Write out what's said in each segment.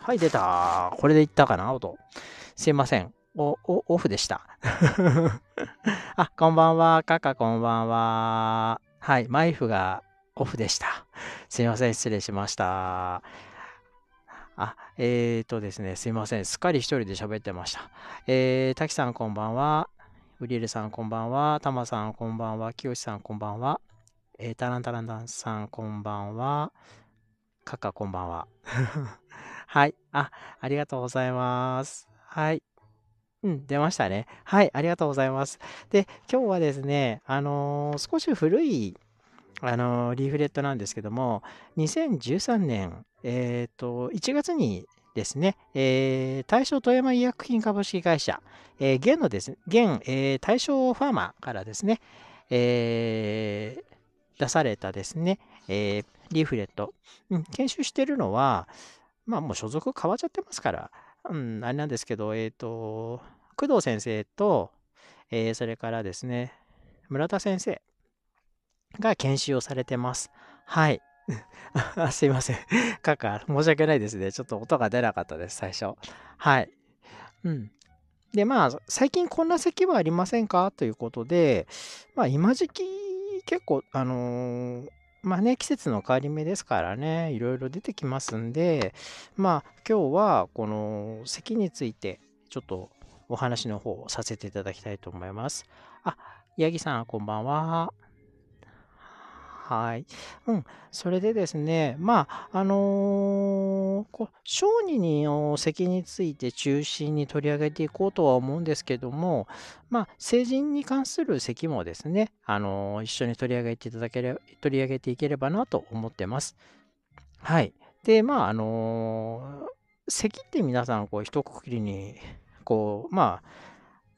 はい、出た。これでいったかな、音。すいません。お、お、オフでした。あ、こんばんは。カカ、こんばんは。はい、マイフがオフでした。すいません、失礼しました。あ、えっ、ー、とですね、すいません。すっかり一人で喋ってました。えー、きさんこんばんは。ウリルさんこんばんは。タマさんこんばんは。きよしさんこんばんは。えー、タランタランダンさんこんばんは。かかこんばんは。はい。あ、ありがとうございます。はい。うん、出ましたね。はい、ありがとうございます。で、今日はですね、あのー、少し古い、あのー、リーフレットなんですけども、2013年、えっ、ー、と、1月にですね、えー、大正富山医薬品株式会社、えー、現のですね、現、えー、大正ファーマーからですね、えー、出されたですね、えー、リーフレット。うん、研修してるのは、まあもう所属変わっちゃってますから、うん、あれなんですけど、えっ、ー、と、工藤先生と、えー、それからですね、村田先生が研修をされてます。はい。すいません。かか、申し訳ないですね。ちょっと音が出なかったです、最初。はい。うん。で、まあ、最近こんな席はありませんかということで、まあ、今時期、結構、あのー、まあね、季節の変わり目ですからね、いろいろ出てきますんで、まあ今日はこの咳についてちょっとお話の方をさせていただきたいと思います。あ、八木さん、こんばんは。はい。うん。それでですね、まあ、あのー、こ小児の席について中心に取り上げていこうとは思うんですけども、まあ、成人に関する席もですね、あのー、一緒に取り上げていただければ、取り上げていければなと思ってます。はい。で、まあ、あのー、咳って皆さん、こう、一括りに、こう、まあ、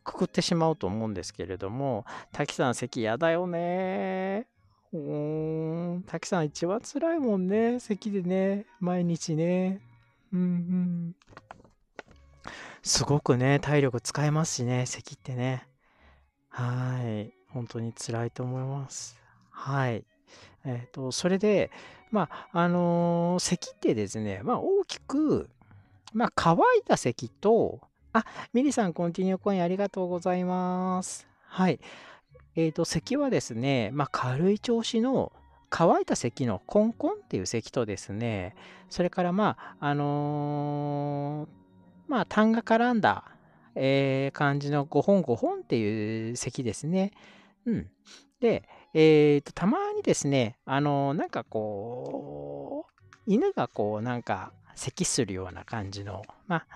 くくってしまうと思うんですけれども、滝さん、咳やだよねうーん、さん一番辛いもんね。咳でね、毎日ね。うんうん。すごくね、体力使えますしね、咳ってね。はい。本当に辛いと思います。はい。えっ、ー、と、それで、まあ、あのー、咳ってですね、まあ、大きく、まあ、乾いた咳と、あ、ミリさん、コンティニューコインありがとうございます。はい。えー、と、咳はですね、まあ、軽い調子の乾いた咳のコンコンっていう咳とですね、それからまあ、あのー、まあ、痰が絡んだ、えー、感じの5本5本っていう咳ですね。うん。で、えー、と、たまにですね、あのー、なんかこう、犬がこう、なんか、咳するような感じの、まあ、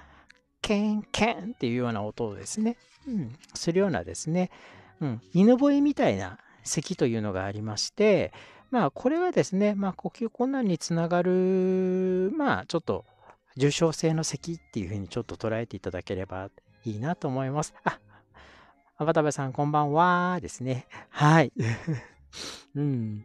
ケンケンっていうような音をですね、うん、するようなですね、うん、犬吠えみたいな咳というのがありまして、まあ、これはですね、まあ、呼吸困難につながる、まあ、ちょっと重症性の咳っていうふうにちょっと捉えていただければいいなと思います。あ、アバタさん、こんばんはですね。はい。うん。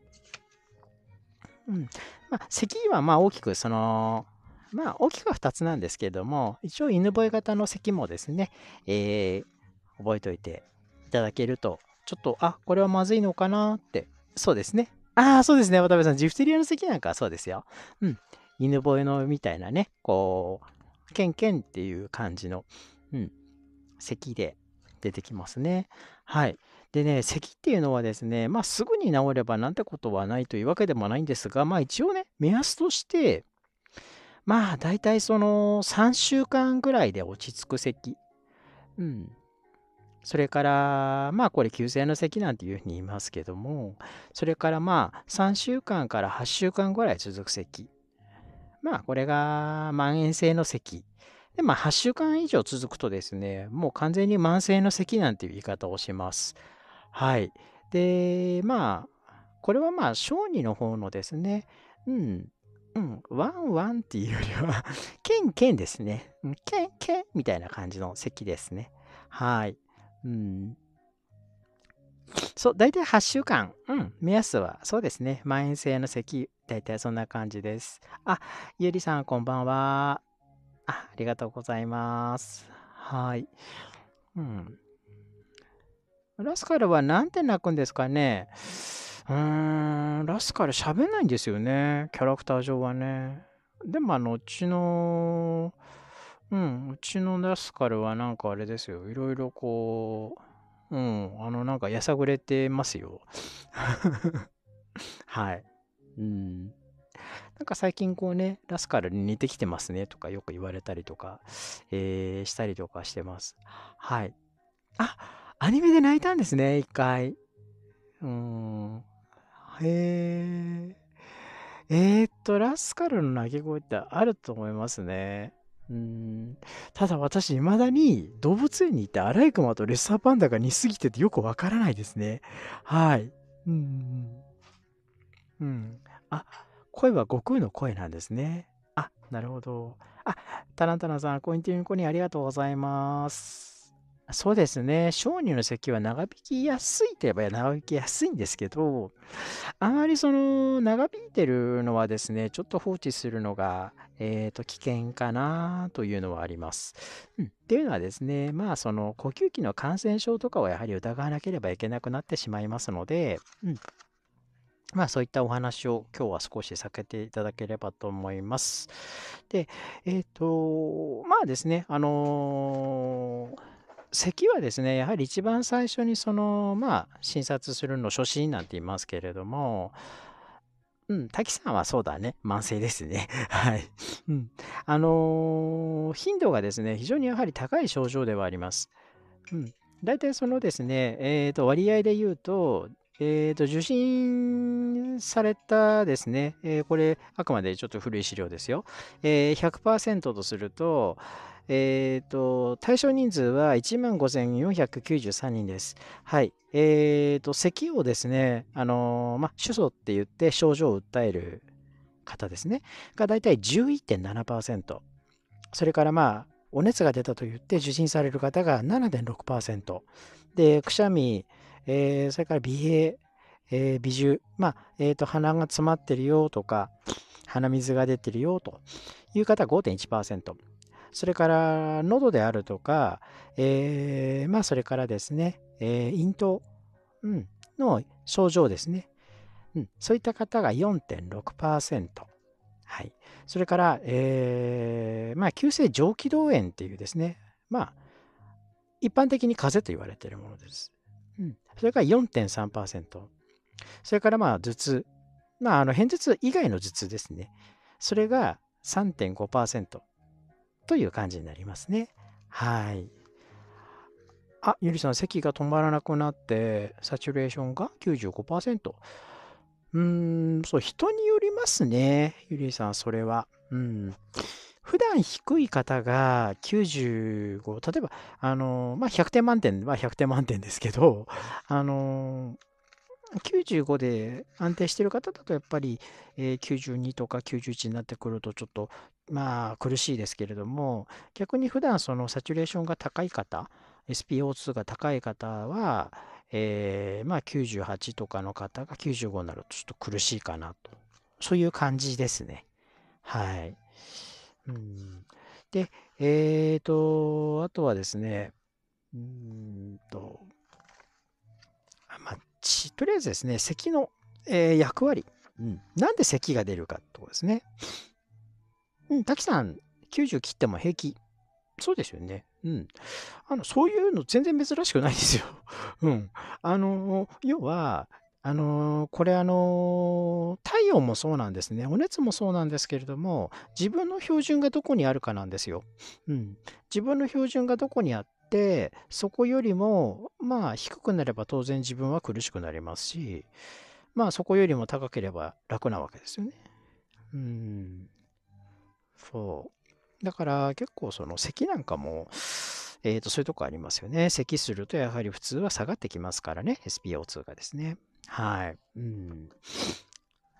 うん。まあ、咳はまあ大きく、その、まあ、大きくは2つなんですけども、一応、犬吠え型の咳もですね、えー、覚えておいていただけると、ちょっと、あ、これはまずいのかなって、そうですね。ああ、そうですね、渡辺さん。ジフテリアの席なんかはそうですよ。うん。犬吠えのみたいなね、こう、ケンケンっていう感じの、うん、咳で出てきますね。はい。でね、咳っていうのはですね、まあすぐに治ればなんてことはないというわけでもないんですが、まあ一応ね、目安として、まあ大体その3週間ぐらいで落ち着く咳。うん。それから、まあこれ急性の咳なんていうふうに言いますけども、それからまあ3週間から8週間ぐらい続く咳。まあこれが蔓延性の咳。で、まあ8週間以上続くとですね、もう完全に慢性の咳なんていう言い方をします。はい。で、まあ、これはまあ小児の方のですね、うん、うん、ワンワンっていうよりは、ケンケンですね。ケンケンみたいな感じの咳ですね。はい。うん。そう、大体8週間。うん、目安は、そうですね。蔓延性の咳、大体そんな感じです。あ、ゆりさん、こんばんは。あ、ありがとうございます。はい。うん。ラスカルは何て泣くんですかねうーん、ラスカル喋んないんですよね。キャラクター上はね。でも、あの、うちの、うん、うちのラスカルはなんかあれですよ。いろいろこう、うん、あの、なんかやさぐれてますよ。はい。うん。なんか最近こうね、ラスカルに似てきてますねとかよく言われたりとか、えー、したりとかしてます。はい。あ、アニメで泣いたんですね、一回。うん。へえ。えー、っと、ラスカルの泣き声ってあると思いますね。うんただ私、未だに動物園に行ってアライグマとレッサーパンダが似すぎててよくわからないですね。はい。うん。うん。あ、声は悟空の声なんですね。あ、なるほど。あ、タランタラさん、コインティンコにありがとうございます。そうですね。小児の席は長引きやすいといえば長引きやすいんですけど、あまりその長引いてるのはですね、ちょっと放置するのが、えっ、ー、と、危険かなというのはあります。うん、っていうのはですね、まあその呼吸器の感染症とかをやはり疑わなければいけなくなってしまいますので、うん、まあそういったお話を今日は少し避けていただければと思います。で、えっ、ー、と、まあですね、あのー咳はですね、やはり一番最初にその、まあ、診察するの初診なんて言いますけれども、うん、滝さんはそうだね。慢性ですね。はい。うん。あのー、頻度がですね、非常にやはり高い症状ではあります。うん。大体そのですね、えっ、ー、と、割合で言うと、えっ、ー、と、受診されたですね、えこれ、あくまでちょっと古い資料ですよ。え100%とすると、えー、と、対象人数は15,493人です。はい。えー、と、咳をですね、あのー、ま主訴って言って症状を訴える方ですね、が大体11.7%。それからまあ、お熱が出たと言って受診される方が7.6%。で、くしゃみ、えー、それから鼻炎、えー、鼻汁、まあ、えー、と、鼻が詰まってるよとか、鼻水が出てるよという方は5.1%。それから喉であるとか、えー、まあそれからですね、えー、咽頭、うん、の症状ですね。うん、そういった方が4.6%。はい。それから、えー、まあ、急性上気道炎っていうですね、まあ、一般的に風邪と言われているものです。うん。それから4.3%。それから、まあ、頭痛。まあ、あの、片頭痛以外の頭痛ですね。それが3.5%。という感じになりますね。はい。あ、ゆりさん、咳が止まらなくなって、サチュレーションが95%。うーん、そう、人によりますね。ゆりさん、それは。うん。普段低い方が95、例えば、あの、まあ、100点満点は、100点満点ですけど、あの、95で安定している方だとやっぱり、えー、92とか91になってくるとちょっとまあ苦しいですけれども逆に普段そのサチュレーションが高い方 SPO2 が高い方は、えー、まあ98とかの方が95になるとちょっと苦しいかなとそういう感じですねはい、うん、でえっ、ー、とあとはですねうんとまあち、とりあえずですね、咳の、えー、役割、うん、なんで咳が出るかってことですね。うん、滝さん、90切っても平気。そうですよね。うん。あの、そういうの全然珍しくないですよ。うん。あの、要は、あのー、これあのー、体温もそうなんですね。お熱もそうなんですけれども、自分の標準がどこにあるかなんですよ。うん。自分の標準がどこにあっ、そこよりも、まあ低くなれば当然自分は苦しくなりますし、まあそこよりも高ければ楽なわけですよね。うん。そう。だから結構その咳なんかも、えっ、ー、と、そういうとこありますよね。咳するとやはり普通は下がってきますからね。SPO2 がですね。はい。うん。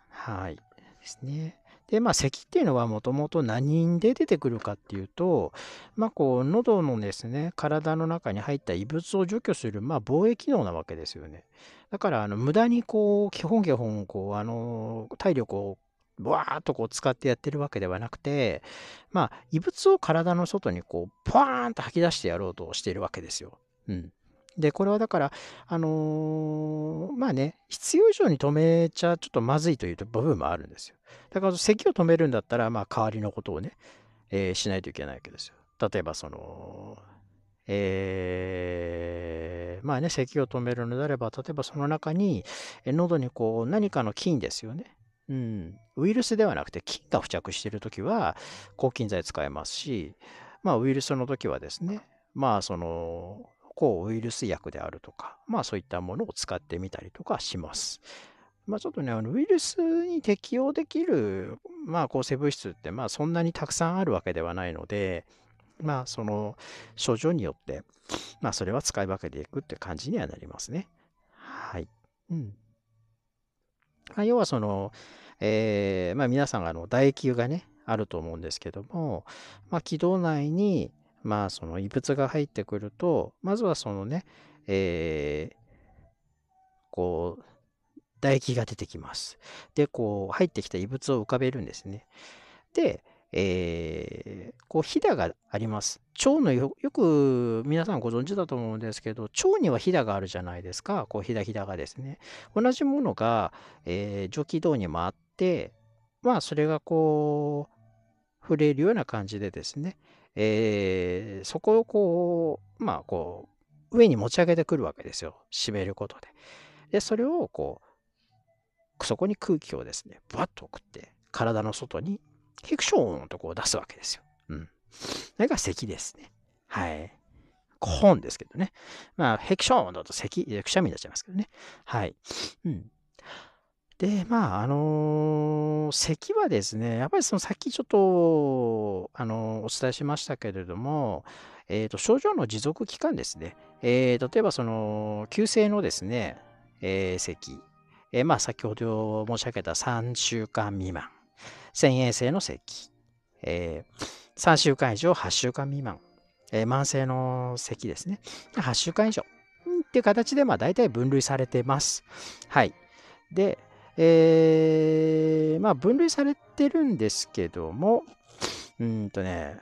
はい。ですね。で、まあ、咳っていうのはもともと何で出てくるかっていうと、まあ、こう、喉のですね、体の中に入った異物を除去する、まあ、防衛機能なわけですよね。だから、あの、無駄にこう、基本基本、こう、あの、体力をワーッとこう使ってやってるわけではなくて、まあ、異物を体の外にこう、ポワーンと吐き出してやろうとしているわけですよ。うん。で、これはだから、あのー、まあね、必要以上に止めちゃちょっとまずいという部分もあるんですよ。だから、咳を止めるんだったら、まあ、代わりのことをね、えー、しないといけないわけですよ。例えば、その、えー、まあね、咳を止めるのであれば、例えばその中に、え喉にこう、何かの菌ですよね。うん、ウイルスではなくて菌が付着しているときは抗菌剤使えますし、まあ、ウイルスの時はですね、まあその抗ウイルス薬であるとか、まあそういったものを使ってみたりとかします。まあ、ちょっとね、あのウイルスに適用できる、まあ、抗生物質って、まあ、そんなにたくさんあるわけではないので、まあ、その症状によって、まあ、それは使い分けていくって感じにはなりますね。はい。うん。ま要は、その、えー、まあ、皆さんがあの唾液がね、あると思うんですけども、まあ、気道内に、まあその異物が入ってくると、まずはそのね、えー、こう、唾液が出てきます。で、こう、入ってきた異物を浮かべるんですね。で、えー、こう、ひだがあります。腸のよ、よく皆さんご存知だと思うんですけど、腸にはひだがあるじゃないですか。こう、ひだひだがですね。同じものが、えー、蒸気道にもあって、まあ、それがこう、触れるような感じでですね、えー、そこをこう、まあこう、上に持ち上げてくるわけですよ。締めることで。で、それをこう、そこに空気をですね、バッと送って、体の外にフクションとこう出すわけですよ。うん。それが咳ですね。はい。コーンですけどね。まあ、ヘクションだと咳、くしゃみになっちゃいますけどね。はい。うん。で、まあ、あのー、咳はですね、やっぱりそのさっきちょっと、あのー、お伝えしましたけれども、えっ、ー、と、症状の持続期間ですね。えー、例えば、その、急性のですね、えー、咳、えー、まあ、先ほど申し上げた3週間未満、遷延性の咳、えー、3週間以上8週間未満、えー、慢性の咳ですね、8週間以上っていう形で、まあ、大体分類されてます。はい。で、えー、まあ、分類されてるんですけども、うんとね、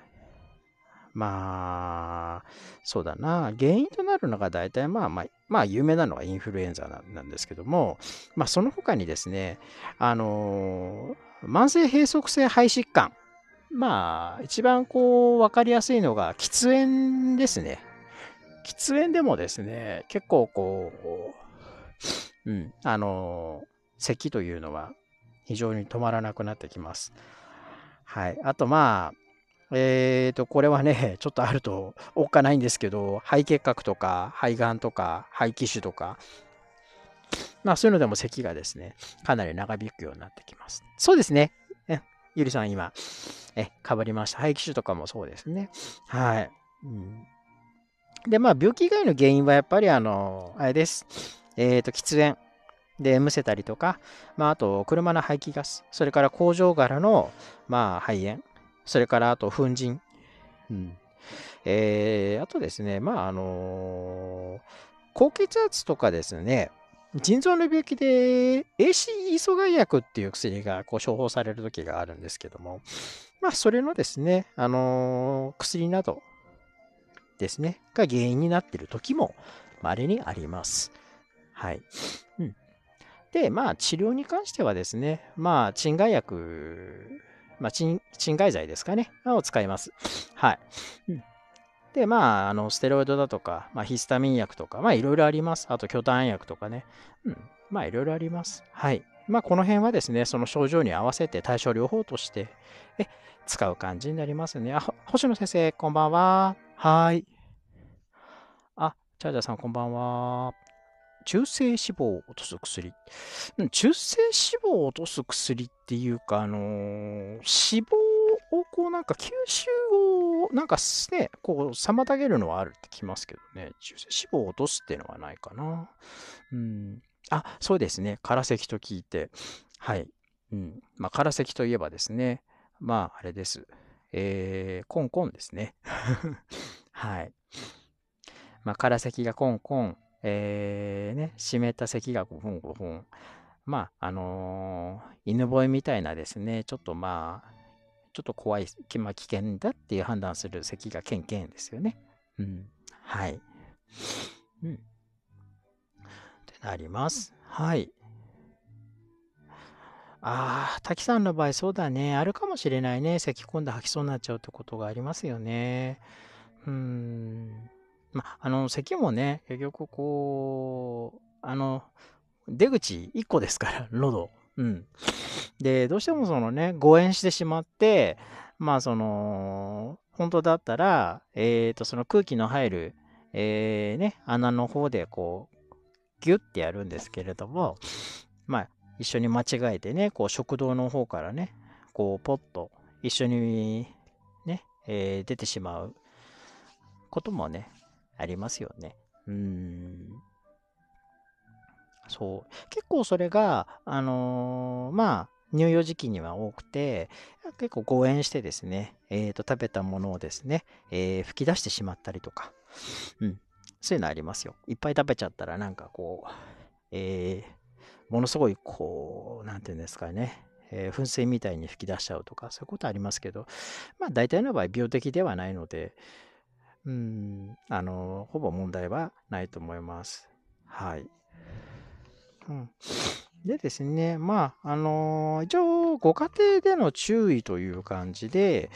まあ、そうだな、原因となるのが大体、まあ、まあ、まあ、有名なのがインフルエンザなんですけども、まあ、その他にですね、あのー、慢性閉塞性肺疾患、まあ、一番こう、わかりやすいのが、喫煙ですね。喫煙でもですね、結構こう、うん、あのー咳というのは非常に止まらなくなってきます。はい。あと、まあ、えっ、ー、と、これはね、ちょっとあるとおっかないんですけど、肺結核とか、肺がんとか、肺気腫とか、まあそういうのでも咳がですね、かなり長引くようになってきます。そうですね。えゆりさん今、え、かぶりました。肺気腫とかもそうですね。はい。うん、で、まあ病気以外の原因はやっぱりあの、あれです。えっ、ー、と、喫煙。で、むせたりとか、まあ、あと、車の排気ガス、それから工場柄の、まあ、肺炎、それから、あと、粉塵、うん。えー、あとですね、まあ、あのー、高血圧とかですね、腎臓の病気で a c 阻害薬っていう薬がこう処方される時があるんですけども、まあ、それのですね、あのー、薬などですね、が原因になっている時も稀にあります。はい。うん。で、まあ、治療に関してはですね、まあ、鎮害薬、まあ鎮、鎮剤ですかね、を使います。はい。うんで、まあ、あのステロイドだとか、まあ、ヒスタミン薬とか、まあ、いろいろあります。あと、巨炭薬とかね。うん。まあ、いろいろあります。はい。まあ、この辺はですね、その症状に合わせて対症療法として、え、使う感じになりますね。あ、星野先生、こんばんは。はい。あ、チャージャーさん、こんばんは。中性脂肪を落とす薬。中性脂肪を落とす薬っていうか、あのー、脂肪をこうなんか吸収をなんかね、こう妨げるのはあるって聞きますけどね、中性脂肪を落とすっていうのはないかな。うん。あ、そうですね。空石と聞いて。はい。うん。まあ、空石といえばですね、まあ、あれです。えー、コンコンですね。はい。まあ、空石がコンコン、えー、ね、湿った咳が5分5分。まあ、あのー、犬吠えみたいなですね、ちょっとまあ、ちょっと怖い、まあ、危険だっていう判断する咳がケンケンですよね。うん。はい。うん。ってなります。はい。ああ、滝さんの場合そうだね。あるかもしれないね。咳き込んで吐きそうになっちゃうってことがありますよね。うん。まあ、の、咳もね、結局こう、あの、出口1個ですから、喉。うん。で、どうしてもそのね、誤嚥してしまって、まあその、本当だったら、えっ、ー、と、その空気の入る、えー、ね、穴の方でこう、ギュッてやるんですけれども、まあ、一緒に間違えてね、こう、食道の方からね、こう、ポッと一緒にね、えー、出てしまうこともね、ありますよね。うん。そう。結構それが、あのー、まあ、乳幼児期には多くて、結構誤嚥してですね、えっ、ー、と、食べたものをですね、えー、吹き出してしまったりとか、うん。そういうのありますよ。いっぱい食べちゃったら、なんかこう、えー、ものすごい、こう、なんていうんですかね、えー、噴水みたいに吹き出しちゃうとか、そういうことありますけど、まあ大体の場合、病的ではないので、うん、あの、ほぼ問題はないと思います。はい。うん。でですね、まあ、あの一応、ご家庭での注意という感じで、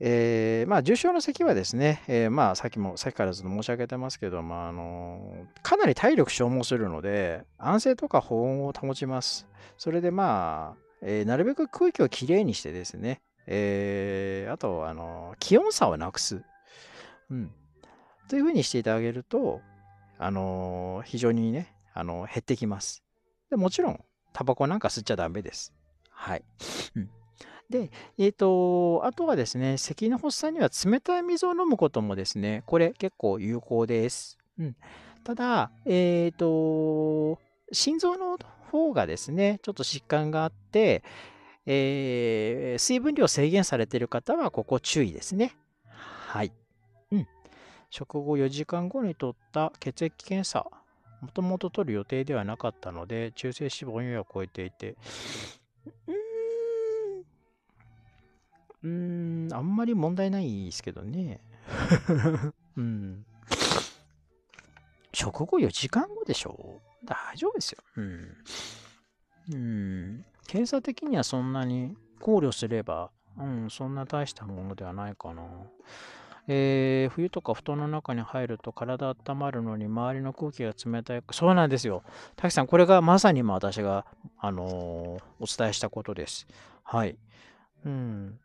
えー、まあ、重症の咳はですね、えー、まあ、さっきも、さっきからずっと申し上げてますけど、まあ、あのー、かなり体力消耗するので、安静とか保温を保ちます。それで、まあ、えなるべく空気をきれいにしてですね、えあと、あの気温差をなくす。うん。というふうにしていただけると、あのー、非常にね、あのー、減ってきます。でもちろん、タバコなんか吸っちゃダメです。はい。うん、で、えっ、ー、と、あとはですね、咳の発作には冷たい水を飲むこともですね、これ結構有効です。うん。ただ、えっ、と、心臓の方がですね、ちょっと疾患があって、えー、水分量制限されている方はここ注意ですね。はい。食後4時間後に取った血液検査、もともと取る予定ではなかったので、中性脂肪には超えていて、うーん、あんまり問題ないですけどね。うん。食後4時間後でしょ大丈夫ですよ。うん。うん。検査的にはそんなに考慮すれば、うん、そんな大したものではないかな。えー、冬とか布団の中に入ると体温まるのに周りの空気が冷たい。そうなんですよ。滝さん、これがまさに今私が、あのー、お伝えしたことです。はい。うん。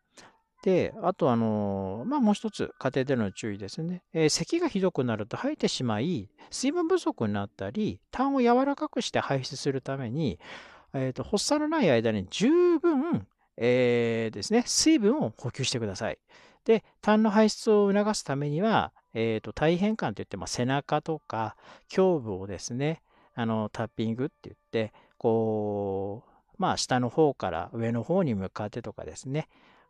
で、あと、あのー、まあ、もう一つ、家庭での注意ですね。えー、咳がひどくなると吐いてしまい、水分不足になったり、痰を柔らかくして排出するために、えーと、発作のない間に十分、えー、ですね、水分を補給してください。で、痰の排出を促すためには、えーと、体変感といって、背中とか胸部をですねあのタッピングって言ってこう、まあ、下の方から上の方に向かってとかですね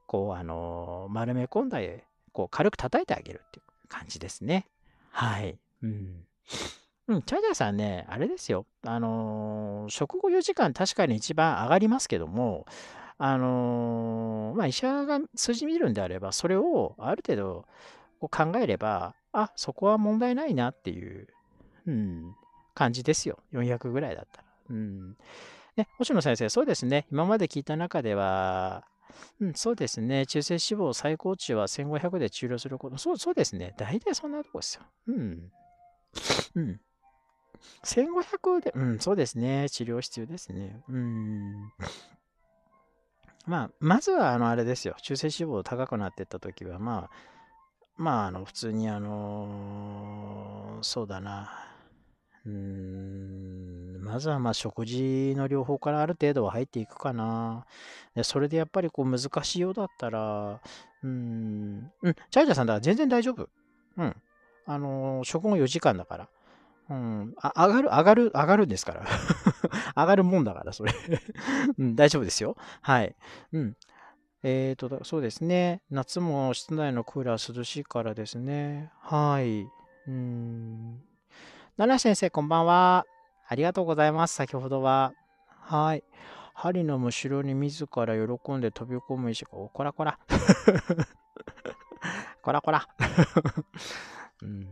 こう、あの丸め込んだりこう軽く叩いてあげるっていう感じですね。はい。うん。うん、チャジャーさんね、あれですよ。あの食後4時間確かに一番上がりますけども、あのー、まあ、医者が数字見るんであれば、それをある程度考えれば、あ、そこは問題ないなっていう、うん、感じですよ。400ぐらいだったら。うん。ね、星野先生、そうですね。今まで聞いた中では、うん、そうですね。中性脂肪最高値は1500で治療すること。そう、そうですね。大体そんなとこですよ。うん。うん。1500で、うん、そうですね。治療必要ですね。うん。まあ、まずは、あの、あれですよ。中性脂肪高くなってった時は、まあ、まあ、あの、普通に、あのー、そうだな。うーん、まずは、まあ、食事の両方からある程度は入っていくかな。で、それでやっぱり、こう、難しいようだったら、うん、うん、チャイチャさんだ、全然大丈夫。うん。あのー、食後4時間だから。うん、あ上がる、上がる、上がるんですから。上がるもんだから、それ うん、大丈夫ですよ。はい。うん。えっ、ー、と、そうですね。夏も室内のクーラー涼しいからですね。はい。うん。奈良先生、こんばんは。ありがとうございます。先ほどは。はい。針のむしろに自ら喜んで飛び込む石が、おこらこら。こらこら。うん、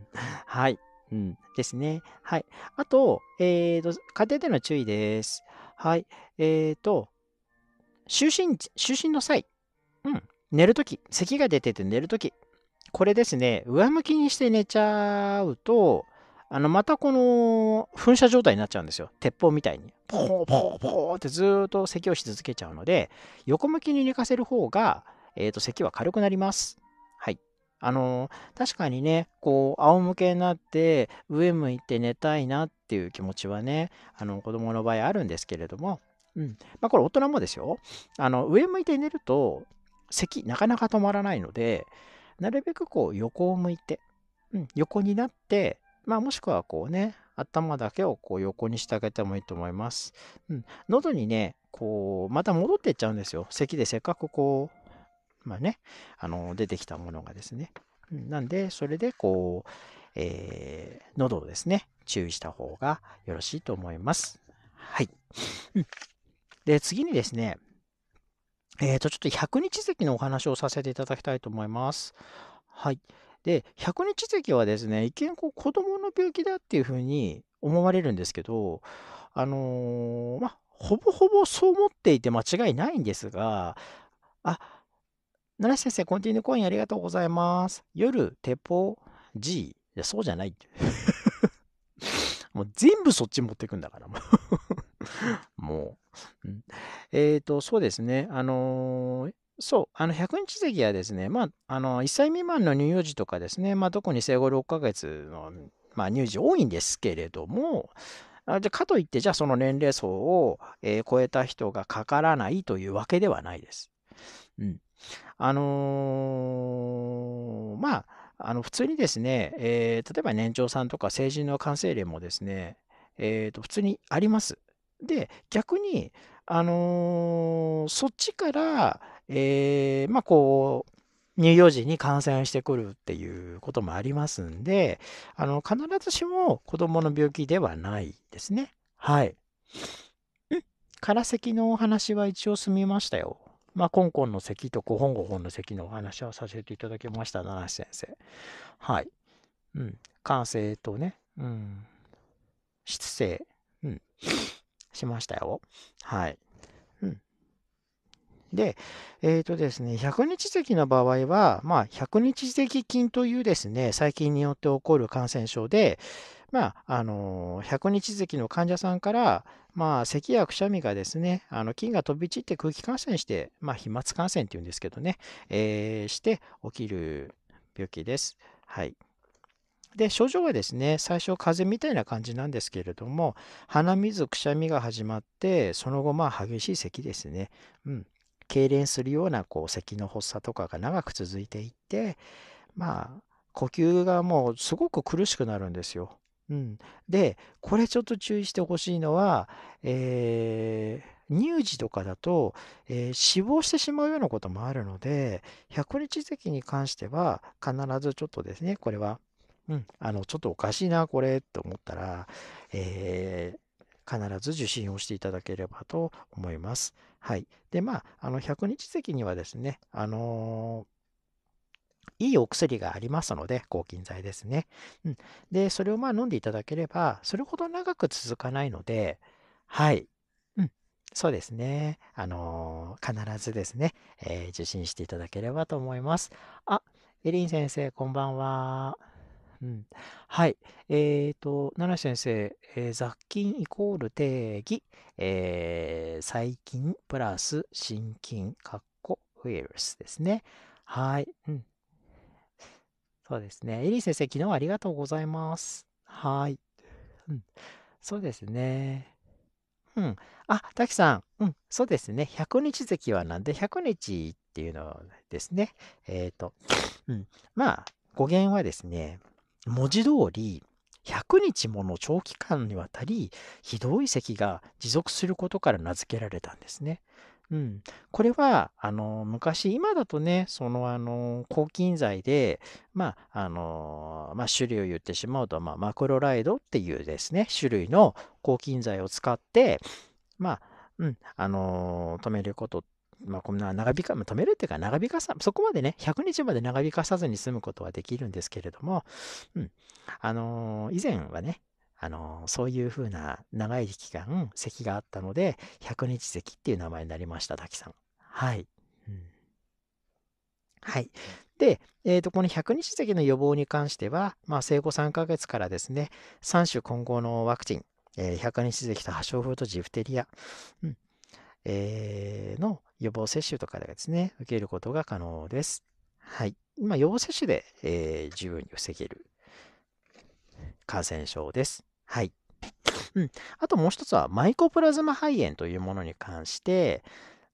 はい。うん、ですね。はい。あと、えっ、ー、と、家庭での注意です。はい。えっ、ー、と、就寝、就寝の際、うん、寝るとき、咳が出てて寝るとき、これですね、上向きにして寝ちゃうと、あの、またこの噴射状態になっちゃうんですよ。鉄砲みたいに。ポーポーポーってずっと咳をし続けちゃうので、横向きに寝かせる方が、えっ、ー、と、咳は軽くなります。はい。あの、確かにね、こう、仰向けになって、上向いて寝たいなっていう気持ちはね、あの、子供の場合あるんですけれども、うん。まあ、これ大人もですよ。あの、上向いて寝ると、咳、なかなか止まらないので、なるべくこう、横を向いて、うん、横になって、まあ、もしくはこうね、頭だけをこう横にしてあげてもいいと思います。うん、喉にね、こう、また戻ってっちゃうんですよ。咳でせっかくこう、まあね、あの、出てきたものがですね。なんで、それで、こう、えー、喉をですね、注意した方がよろしいと思います。はい。で、次にですね、えっ、ー、と、ちょっと百日咳のお話をさせていただきたいと思います。はい。で、百日咳はですね、一見こう子供の病気だっていうふうに思われるんですけど、あのー、まあ、ほぼほぼそう思っていて間違いないんですが、あ、奈良先生、コンティニューコインありがとうございます。夜、テポ、G。いや、そうじゃないって。もう全部そっち持ってくんだから。もう。えっ、ー、と、そうですね。あのーそう、あの100日席はですね、まあ、あの1歳未満の乳幼児とかですね、まあ、特に生後6ヶ月の、まあ、乳児多いんですけれども、あじゃかといって、じゃあその年齢層を、えー、超えた人がかからないというわけではないです。うん、あのー、まあ、あの普通にですね、えー、例えば年長さんとか成人の感染例もですね、えー、と普通にあります。で、逆に、あのー、そっちから、えー、まあこう、乳幼児に感染してくるっていうこともありますんで、あの必ずしも子供の病気ではないですね。はい。うん。せきのお話は一応済みましたよ。まあ、コンコンの咳とコホンゴホンの咳のお話をさせていただきました、七瀬先生。はい。うん。完成とね、うん。失声、うん。しましたよ。はい。うん。で、えっ、ー、とですね、100日咳の場合は、まあ、100日咳菌というですね、細菌によって起こる感染症で、まあ、あの、百日咳の患者さんから、まあ、咳やくしゃみがですね、あの菌が飛び散って空気感染して、まあ、飛沫感染っていうんですけどね、えー、して起きる病気です。はい。で、症状はですね、最初風邪みたいな感じなんですけれども、鼻水、くしゃみが始まって、その後、まあ、激しい咳ですね。うん。痙攣するような、こう、咳の発作とかが長く続いていって、まあ、呼吸がもうすごく苦しくなるんですよ。うん、で、これちょっと注意してほしいのは、えー、乳児とかだと、えー、死亡してしまうようなこともあるので、100日咳に関しては、必ずちょっとですね、これは、うん、あの、ちょっとおかしいな、これ、と思ったら、えー、必ず受診をしていただければと思います。はい。で、まあ、あの、100日咳にはですね、あのいいお薬がありますので、抗菌剤ですね。うん、で、それをまあ飲んでいただければ、それほど長く続かないので、はい。うん、そうですね。あのー、必ずですね、えー、受診していただければと思います。あ、エリン先生、こんばんは。うん、はい。えっ、ー、と、奈良先生、えー、雑菌イコール定義、えー、細菌プラス心筋、カッコウイルスですね。はい。うん、そうですね。エリー先生、昨日はありがとうございます。はい。うん。そうですね。うん。あ、滝さん。うん。そうですね。100日月はなんで100日っていうのですね。えっ、ー、と、うん。まあ、語源はですね、文字通り、100日もの長期間にわたりひどい咳が持続することから名付けられたんですね。うん、これはあの昔、今だとね、そのあの抗菌剤で、まああのまあ、種類を言ってしまうと、まあ、マクロライドっていうですね、種類の抗菌剤を使って、まあうん、あの止めることまあ、こんな長引か、止めるっていうか長引かさ、そこまでね、100日まで長引かさずに済むことはできるんですけれども、うん。あの以前はね、あの、そういうふうな長い期間、咳があったので、100日咳っていう名前になりました、滝さん。はい。うん、はい。で、えーと、とこの100日咳の予防に関しては、まあ、生後3ヶ月からですね、3種混合のワクチン、えー、100日咳と破傷風とジフテリア、うんえー、の予防接種とかでですね、受けることが可能です。はい。まあ、予防接種で、えー、十分に防げる感染症です。はい。うん。あともう一つは、マイコプラズマ肺炎というものに関して、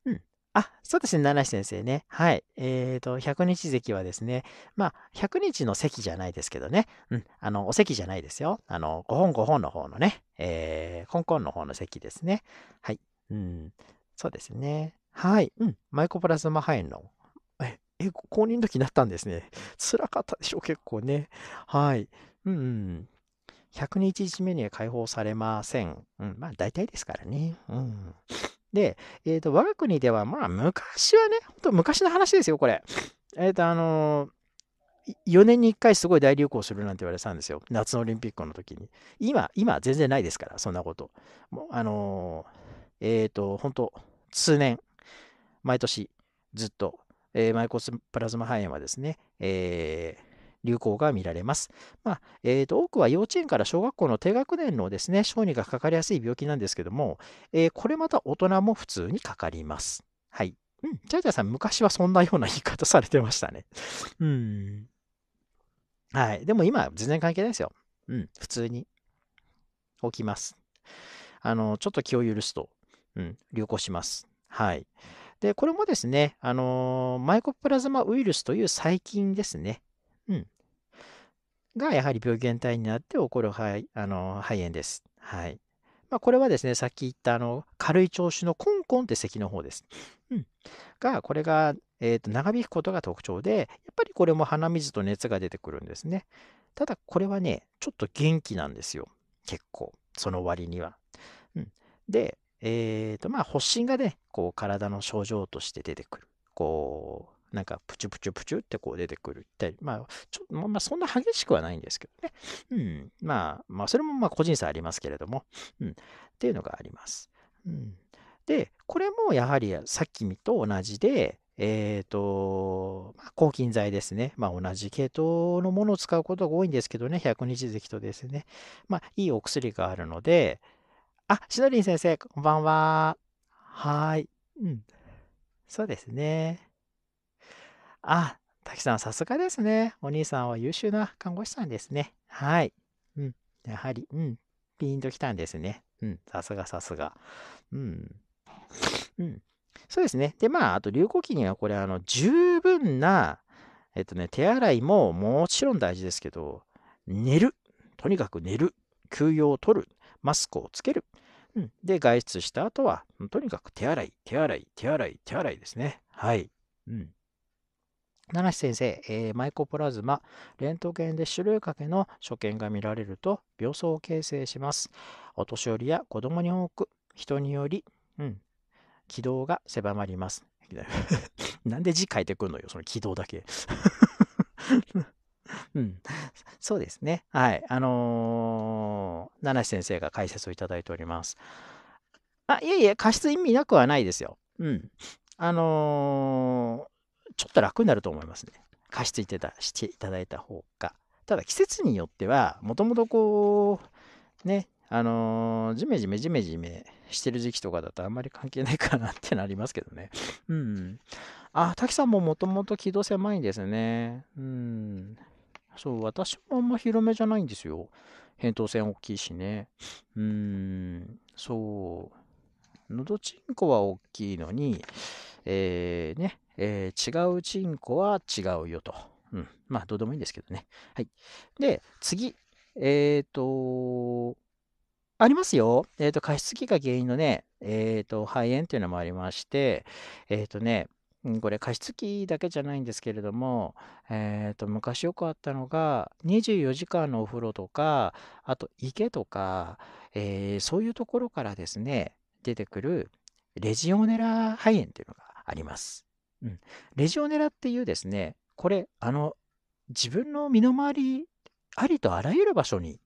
うん。あ、そうですね、七七先生ね。はい。えっ、ー、と、百日咳はですね、まあ、百日の咳じゃないですけどね。うん。あの、お咳じゃないですよ。あの、ご本ご本の方のね、えー、コンコンの方の咳ですね。はい。うん。そうですね。はい。うん。マイコプラズマ肺炎のえ、公認の時になったんですね。辛かったでしょ、結構ね。はい。うん、うん。100日目には解放されません。うん、まあ大体ですからね。うん。で、えっ、ー、と、我が国では、まあ昔はね、昔の話ですよ、これ。えっ、ー、と、あの4年に1回すごい大流行するなんて言われてたんですよ。夏のオリンピックの時に。今、今、全然ないですから、そんなこと。もうあのえっ、ー、と、本当数年、毎年、ずっと、えー、マイコスプラズマ肺炎はですね、えー、流行が見られます。まあ、えーと、多くは幼稚園から小学校の低学年のですね、小児がかかりやすい病気なんですけども、えー、これまた大人も普通にかかります。はい。うん、チャチャさん、昔はそんなような言い方されてましたね。うん。はい。でも今、全然関係ないですよ。うん、普通に起きます。あの、ちょっと気を許すと、うん、流行します。はい。で、これもですね、あのー、マイコプラズマウイルスという細菌ですね。うん。が、やはり病原体になって起こる肺あの肺炎です。はい。まあ、これはですね、さっき言ったあの軽い調子のコンコンって咳の方です。うん、が、これが、えーと、長引くことが特徴で、やっぱりこれも鼻水と熱が出てくるんですね。ただ、これはね、ちょっと元気なんですよ。結構、その割には。うん、で、えーとまあ、発疹がね、こう体の症状として出てくる。こなんかプチュプチュプチュってこう出てくるって、まあ、ちょっと、まあ、そんな激しくはないんですけどね。うん。まあ、まあ、それもまあ個人差ありますけれども、うん。っていうのがあります。うん。で、これもやはりさっきと同じで、えっ、ー、と、まあ、抗菌剤ですね。まあ、同じ系統のものを使うことが多いんですけどね、百日咳とですね。まあ、いいお薬があるので、あ、しのりん先生、こんばんは。はい。うん。そうですね。あ、滝さん、さすがですね。お兄さんは優秀な看護師さんですね。はい。うん。やはり、うん。ピンときたんですね。うん。さすが、さすが。うん。うん。そうですね。で、まあ、あと、流行期には、これ、あの、十分な、えっとね、手洗いももちろん大事ですけど、寝る。とにかく寝る。休養を取る。マスクをつける。うん、で、外出した後は、とにかく手洗い、手洗い、手洗い、手洗いですね。はい。うん。七瀬先生、えー、マイコプラズマ、レントゲンで種類かけの所見が見られると病巣を形成します。お年寄りや子供に多く、人により、うん、軌道が狭まります。なんで字書いてくんのよ、その軌道だけ。うん、そうですね。はい。あのー、七瀬先生が解説をいただいております。あ、いえいえ、過失意味なくはないですよ。うん。あのーちょっと楽になると思いますね。し付いたしていただいた方が。ただ季節によっては、もともとこう、ね、あのー、ジメジメジメジメしてる時期とかだとあんまり関係ないかなってなりますけどね。うん。あ、滝さんももともと軌道狭いんですね。うん。そう、私もあんま広めじゃないんですよ。扁桃腺大きいしね。うん、そう。のどちんこは大きいのに、えー、ね、えー、違うチンコは違うよと。うん。まあ、どうでもいいんですけどね。はい。で、次。えっ、ー、と、ありますよ。えっ、ー、と、加湿器が原因のね、えっ、ー、と、肺炎というのもありまして、えっ、とね、これ加湿器だけじゃないんですけれども、えー、と昔よくあったのが24時間のお風呂とかあと池とか、えー、そういうところからですね出てくるレジオネラ肺炎というのがあります。うん、レジオネラっていうですね、これ、あの、自分の身の回り、ありとあらゆる場所に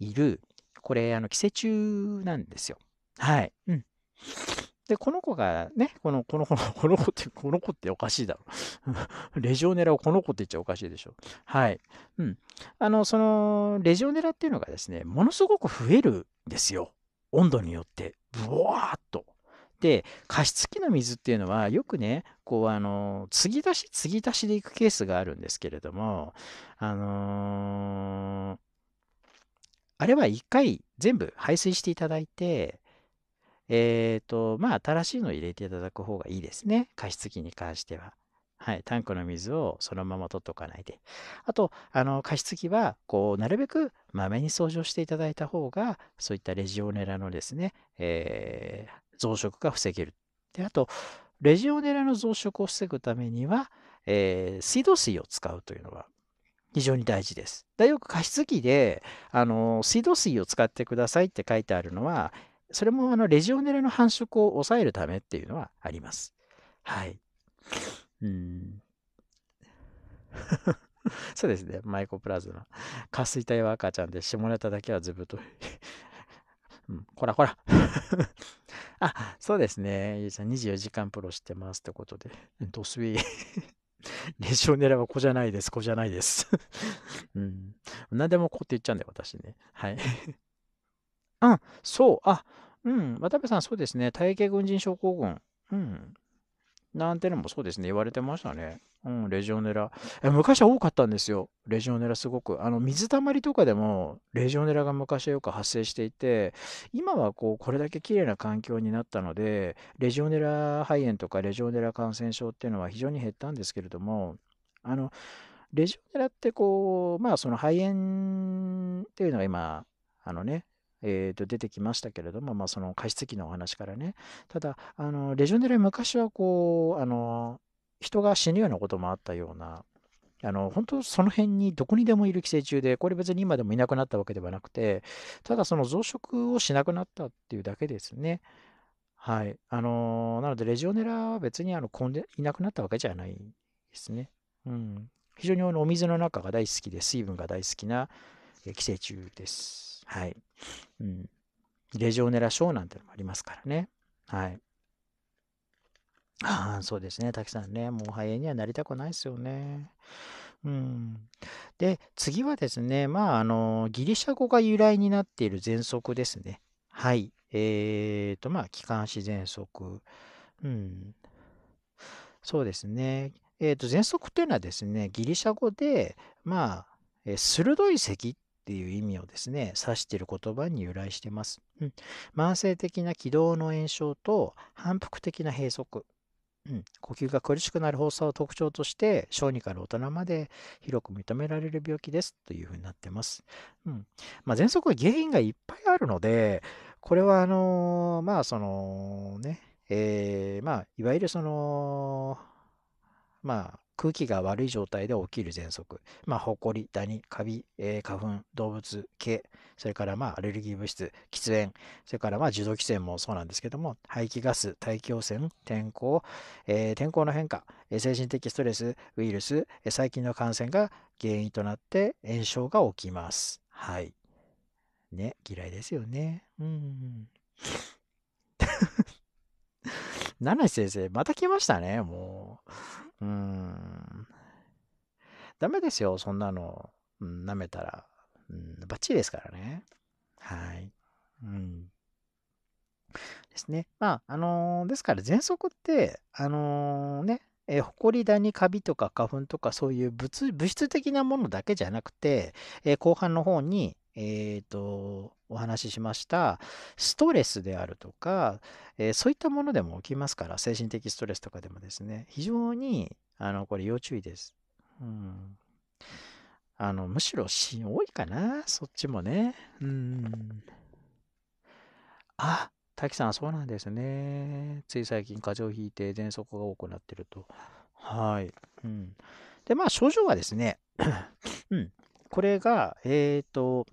いる、これ、あの、寄生虫なんですよ。はい。うん。で、この子がね、この、この子、この子って、この子っておかしいだろ。レジオネラをこの子って言っちゃおかしいでしょ。はい。うん。あの、その、レジオネラっていうのがですね、ものすごく増えるんですよ。温度によって、ブワーっと。で加湿器の水っていうのはよくねこうあの継ぎ足し継ぎ足しでいくケースがあるんですけれどもあのー、あれは1回全部排水していただいてえっ、ー、とまあ新しいの入れていただく方がいいですね加湿器に関しては。はい、タンクの水をそのまま取っておかないで。あと、あの加湿器はこうなるべくまめに掃除をしていただいた方が、そういったレジオネラのですね、えー、増殖が防げる。で、あと、レジオネラの増殖を防ぐためには、えー、水道水を使うというのが非常に大事です。だよく加湿器で、あの、水道水を使ってくださいって書いてあるのは、それもあのレジオネラの繁殖を抑えるためっていうのはあります。はい。うん。そうですね。マイコプラズマ。下垂体は赤ちゃんで、下ネタだけはずぶとい。うん、こらこら。あ、そうですね。ゆうさん、24時間プロしてますってことで。ドスウィー。レジオネラは子じゃないです、子じゃないです。うん。何でも子って言っちゃうんだよ、私ね。はい。う ん、そう、あ、うん、渡部さん、そうですね。体型軍人症候群。うん。なんてのもそうですね、言われてましたね。うん、レジオネラ。昔は多かったんですよ、レジオネラすごく。あの、水たまりとかでも、レジオネラが昔はよく発生していて、今はこう、これだけ綺麗な環境になったので、レジオネラ肺炎とかレジオネラ感染症っていうのは非常に減ったんですけれども、あの、レジオネラってこう、まあその肺炎っていうのが今、あのね、えー、と出てきましたけれども、まあ、その加湿器のお話からね。ただ、あのレジオネラ昔はこう、あの人が死ぬようなこともあったような、あの本当その辺にどこにでもいる寄生虫で、これ別に今でもいなくなったわけではなくて、ただその増殖をしなくなったっていうだけですね。はい。あのなので、レジオネラは別にあの混んでいなくなったわけじゃないですね。うん。非常にお水の中が大好きで、水分が大好きな寄生虫です。はい。うん。レジオネラ症なんてのもありますからね。はい。ああ、そうですね。たくさんね、もう肺炎にはなりたくないですよね。うん。で、次はですね、まあ、あの、ギリシャ語が由来になっている喘息ですね。はい。えーと、まあ、気管支喘息。うん。そうですね。えーと、喘息というのはですね、ギリシャ語で、まあ、えー、鋭い咳っっていう意味をですね、指している言葉に由来してます。うん、慢性的な気道の炎症と反復的な閉塞。うん、呼吸が苦しくなる発作を特徴として小児から大人まで広く認められる病気ですというふうになってます。うんまあ、喘息は原因がいっぱいあるのでこれはあのー、まあそのねえー、まあいわゆるそのまあ空気が悪い状態で起きる喘息、まあ、ほこり、ダニ、カビ、えー、花粉、動物、毛、それからまあアレルギー物質、喫煙、それからまあ受動喫煙もそうなんですけども、排気ガス、大気汚染、天候、えー、天候の変化、え精神的ストレス、ウイルス、え細菌の感染が原因となって炎症が起きます。はい。ね、嫌いですよね。うん。七瀬先生、また来ましたね、もう。うん。ダメですよ、そんなの。うん、舐めたら。うん、バッチリですからね。はい。うん。ですね。まあ、あのー、ですから、喘息って、あのー、ね、えー、ほこりだにカビとか花粉とかそういう物質的なものだけじゃなくて、えー、後半の方に、えっ、ー、と、お話ししました、ストレスであるとか、えー、そういったものでも起きますから、精神的ストレスとかでもですね、非常に、あの、これ要注意です。うん。あの、むしろし、多いかな、そっちもね。うん。あ、滝さん、そうなんですね。つい最近、風邪をひいて、喘息が多くなってると。はい。うん。で、まあ、症状はですね、うん。これが、えっ、ー、と、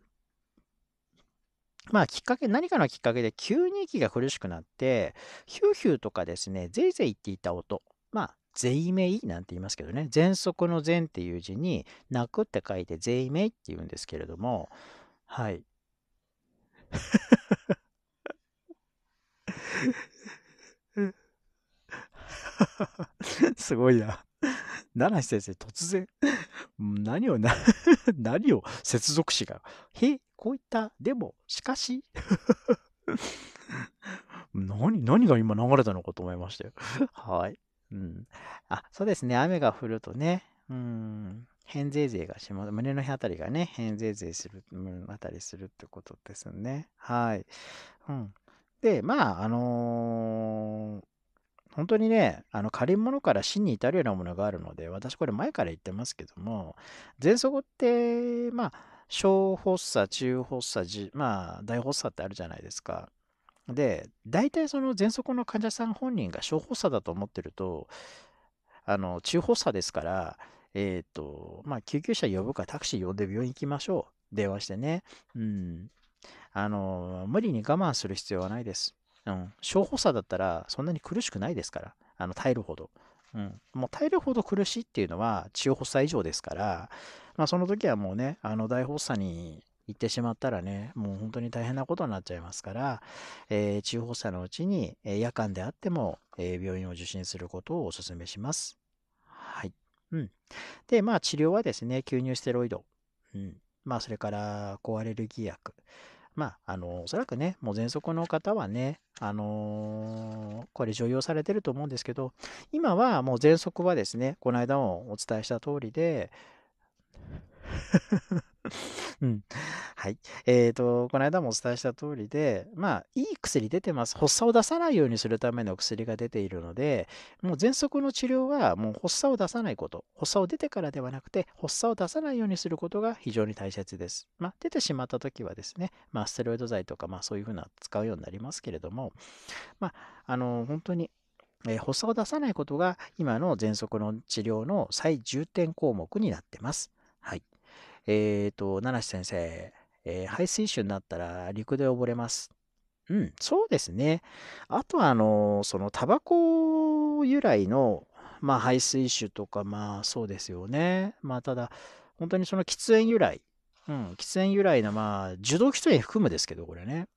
まあ、きっかけ、何かのきっかけで急に息が苦しくなって、ヒューヒューとかですね、ぜいぜいっていた音、まあ、ぜいめいなんて言いますけどね、喘息の喘っていう字に、泣くって書いて、ぜいめいって言うんですけれども、はい。すごいな。七瀬先生、突然、何を 何を接続詞が、へ、こういった、でも、しかし、何、何が今流れたのかと思いましたよ。はい。うん。あ、そうですね。雨が降るとね、うん、変税税がしま、胸の辺あたりがね、変税税する、あたりするってことですね。はい。うん。で、まあ、あのー本当にね、あの借り物から死に至るようなものがあるので、私これ前から言ってますけども、喘息って、まあ、小発作、中発作、まあ、大発作ってあるじゃないですか。で、大体その喘息の患者さん本人が小発作だと思ってると、あの、中発作ですから、えっ、ー、と、まあ、救急車呼ぶかタクシー呼んで病院行きましょう。電話してね。うん。あの、無理に我慢する必要はないです。うん。小発作だったら、そんなに苦しくないですから。あの、耐えるほど。うん、もう耐えるほど苦しいっていうのは地方発作以上ですから、まあ、その時はもうねあの大発作に行ってしまったらねもう本当に大変なことになっちゃいますから、えー、地方発作のうちに、えー、夜間であっても、えー、病院を受診することをお勧めします。はい。うん。で、まあ治療はですね、吸入ステロイド。うん。まあそれから抗アレルギー薬。まあ、あの、おそらくね、もう喘息の方はね、あのー、これ常用されてると思うんですけど、今はもう喘息はですね、この間もお伝えした通りで、うん。はい。えっ、ー、と、この間もお伝えした通りで、まあ、いい薬出てます。発作を出さないようにするための薬が出ているので、もう喘息の治療は、もう発作を出さないこと、発作を出てからではなくて、発作を出さないようにすることが非常に大切です。まあ、出てしまった時はですね、まあ、ステロイド剤とか、まあ、そういうふうな使うようになりますけれども、まあ、あの、本当にえー、発作を出さないことが今の喘息の治療の最重点項目になってます。えっ、ー、と、七瀬先生、えー、排水種になったら陸で溺れます。うん、そうですね。あとは、あの、そのタバコ由来の、まあ、排水種とか、まあ、そうですよね。まあ、ただ、本当にその喫煙由来、うん、喫煙由来の、まあ、受動喫煙含むですけど、これね。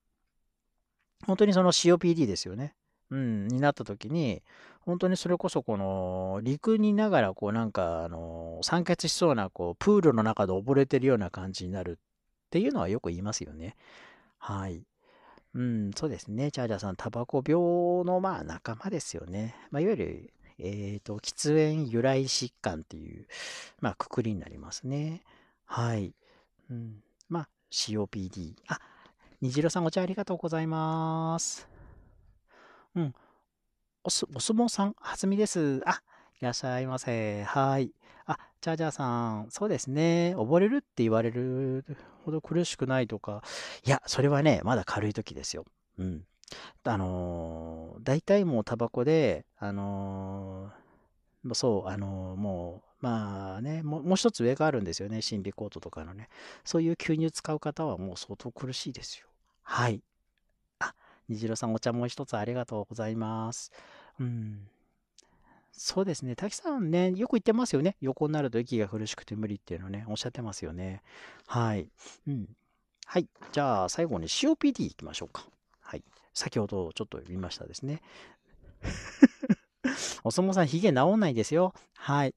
本当にその COPD ですよね。うん、になった時に、本当にそれこそこの陸にいながらこうなんかあの酸欠しそうなこうプールの中で溺れてるような感じになるっていうのはよく言いますよね。はい。うん、そうですね。チャージャーさん、タバコ病のまあ仲間ですよね。まあ、いわゆる、えっ、ー、と、喫煙由来疾患っていう、まあ、くくりになりますね。はい。うん、まあ、COPD。あ、虹色さん、お茶ありがとうございます。うん。おす、お相撲さん、はずみです。あ、いらっしゃいませ。はい。あ、チャージャーさん、そうですね。溺れるって言われるほど苦しくないとか。いや、それはね、まだ軽い時ですよ。うん。あのー、大体もうタバコで、あのー、そう、あのー、もう、まあね、もう一つ上があるんですよね。神秘コートとかのね。そういう吸入使う方はもう相当苦しいですよ。はい。虹色さん、お茶も一つありがとうございます。うん。そうですね。滝さんね、よく言ってますよね。横になると息が苦しくて無理っていうのね、おっしゃってますよね。はい。うん。はい。じゃあ、最後に COPD いきましょうか。はい。先ほどちょっと見ましたですね。お相撲さん、髭治んないですよ。はい。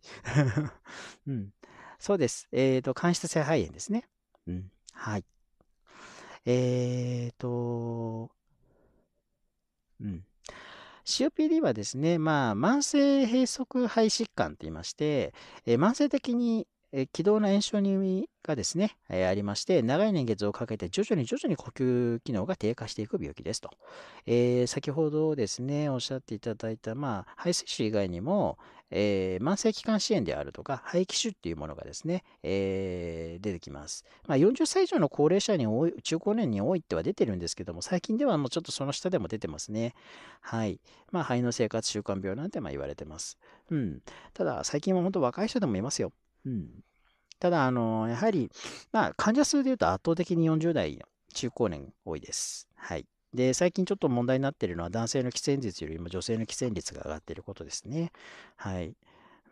うん。そうです。えっ、ー、と、間質性肺炎ですね。うん。はい。えっ、ー、と、うん。COPD はですね、まあ、慢性閉塞肺疾患と言いまして、え慢性的にえ気道の炎症にがですね、えありまして、長い年月をかけて徐々に徐々に呼吸機能が低下していく病気ですと。えー、先ほどですね、おっしゃっていただいた、まあ、肺水腫以外にも、えー、慢性気管支炎であるとか、肺気腫っていうものがですね、えー、出てきます。まあ、40歳以上の高齢者に多い、中高年に多いっては出てるんですけども、最近ではもうちょっとその下でも出てますね。はい。まあ、肺の生活習慣病なんてまあ言われてます。うん。ただ、最近は本当若い人でもいますよ。うん。ただ、あの、やはり、まあ、患者数でいうと圧倒的に40代の中高年多いです。はい。で、最近ちょっと問題になっているのは、男性の喫煙率よりも女性の喫煙率が上がっていることですね。はい。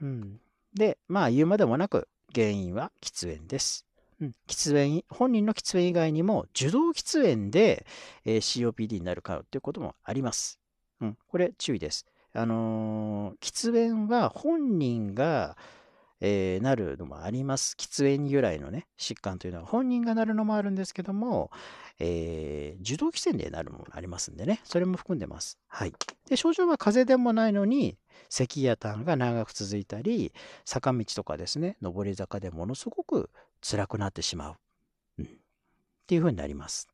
うん。で、まあ、言うまでもなく、原因は喫煙です。うん、喫煙、本人の喫煙以外にも、受動喫煙で、えー、COPD になるかということもあります。うん、これ、注意です。あのー、喫煙は本人が、えー、なるのもあります。喫煙由来のね、疾患というのは本人がなるのもあるんですけども、えー、受動喫煙でなるものありますんでね、それも含んでます。はい。で、症状は風邪でもないのに、咳や痰が長く続いたり、坂道とかですね、上り坂でものすごく辛くなってしまう。うん。っていうふうになります。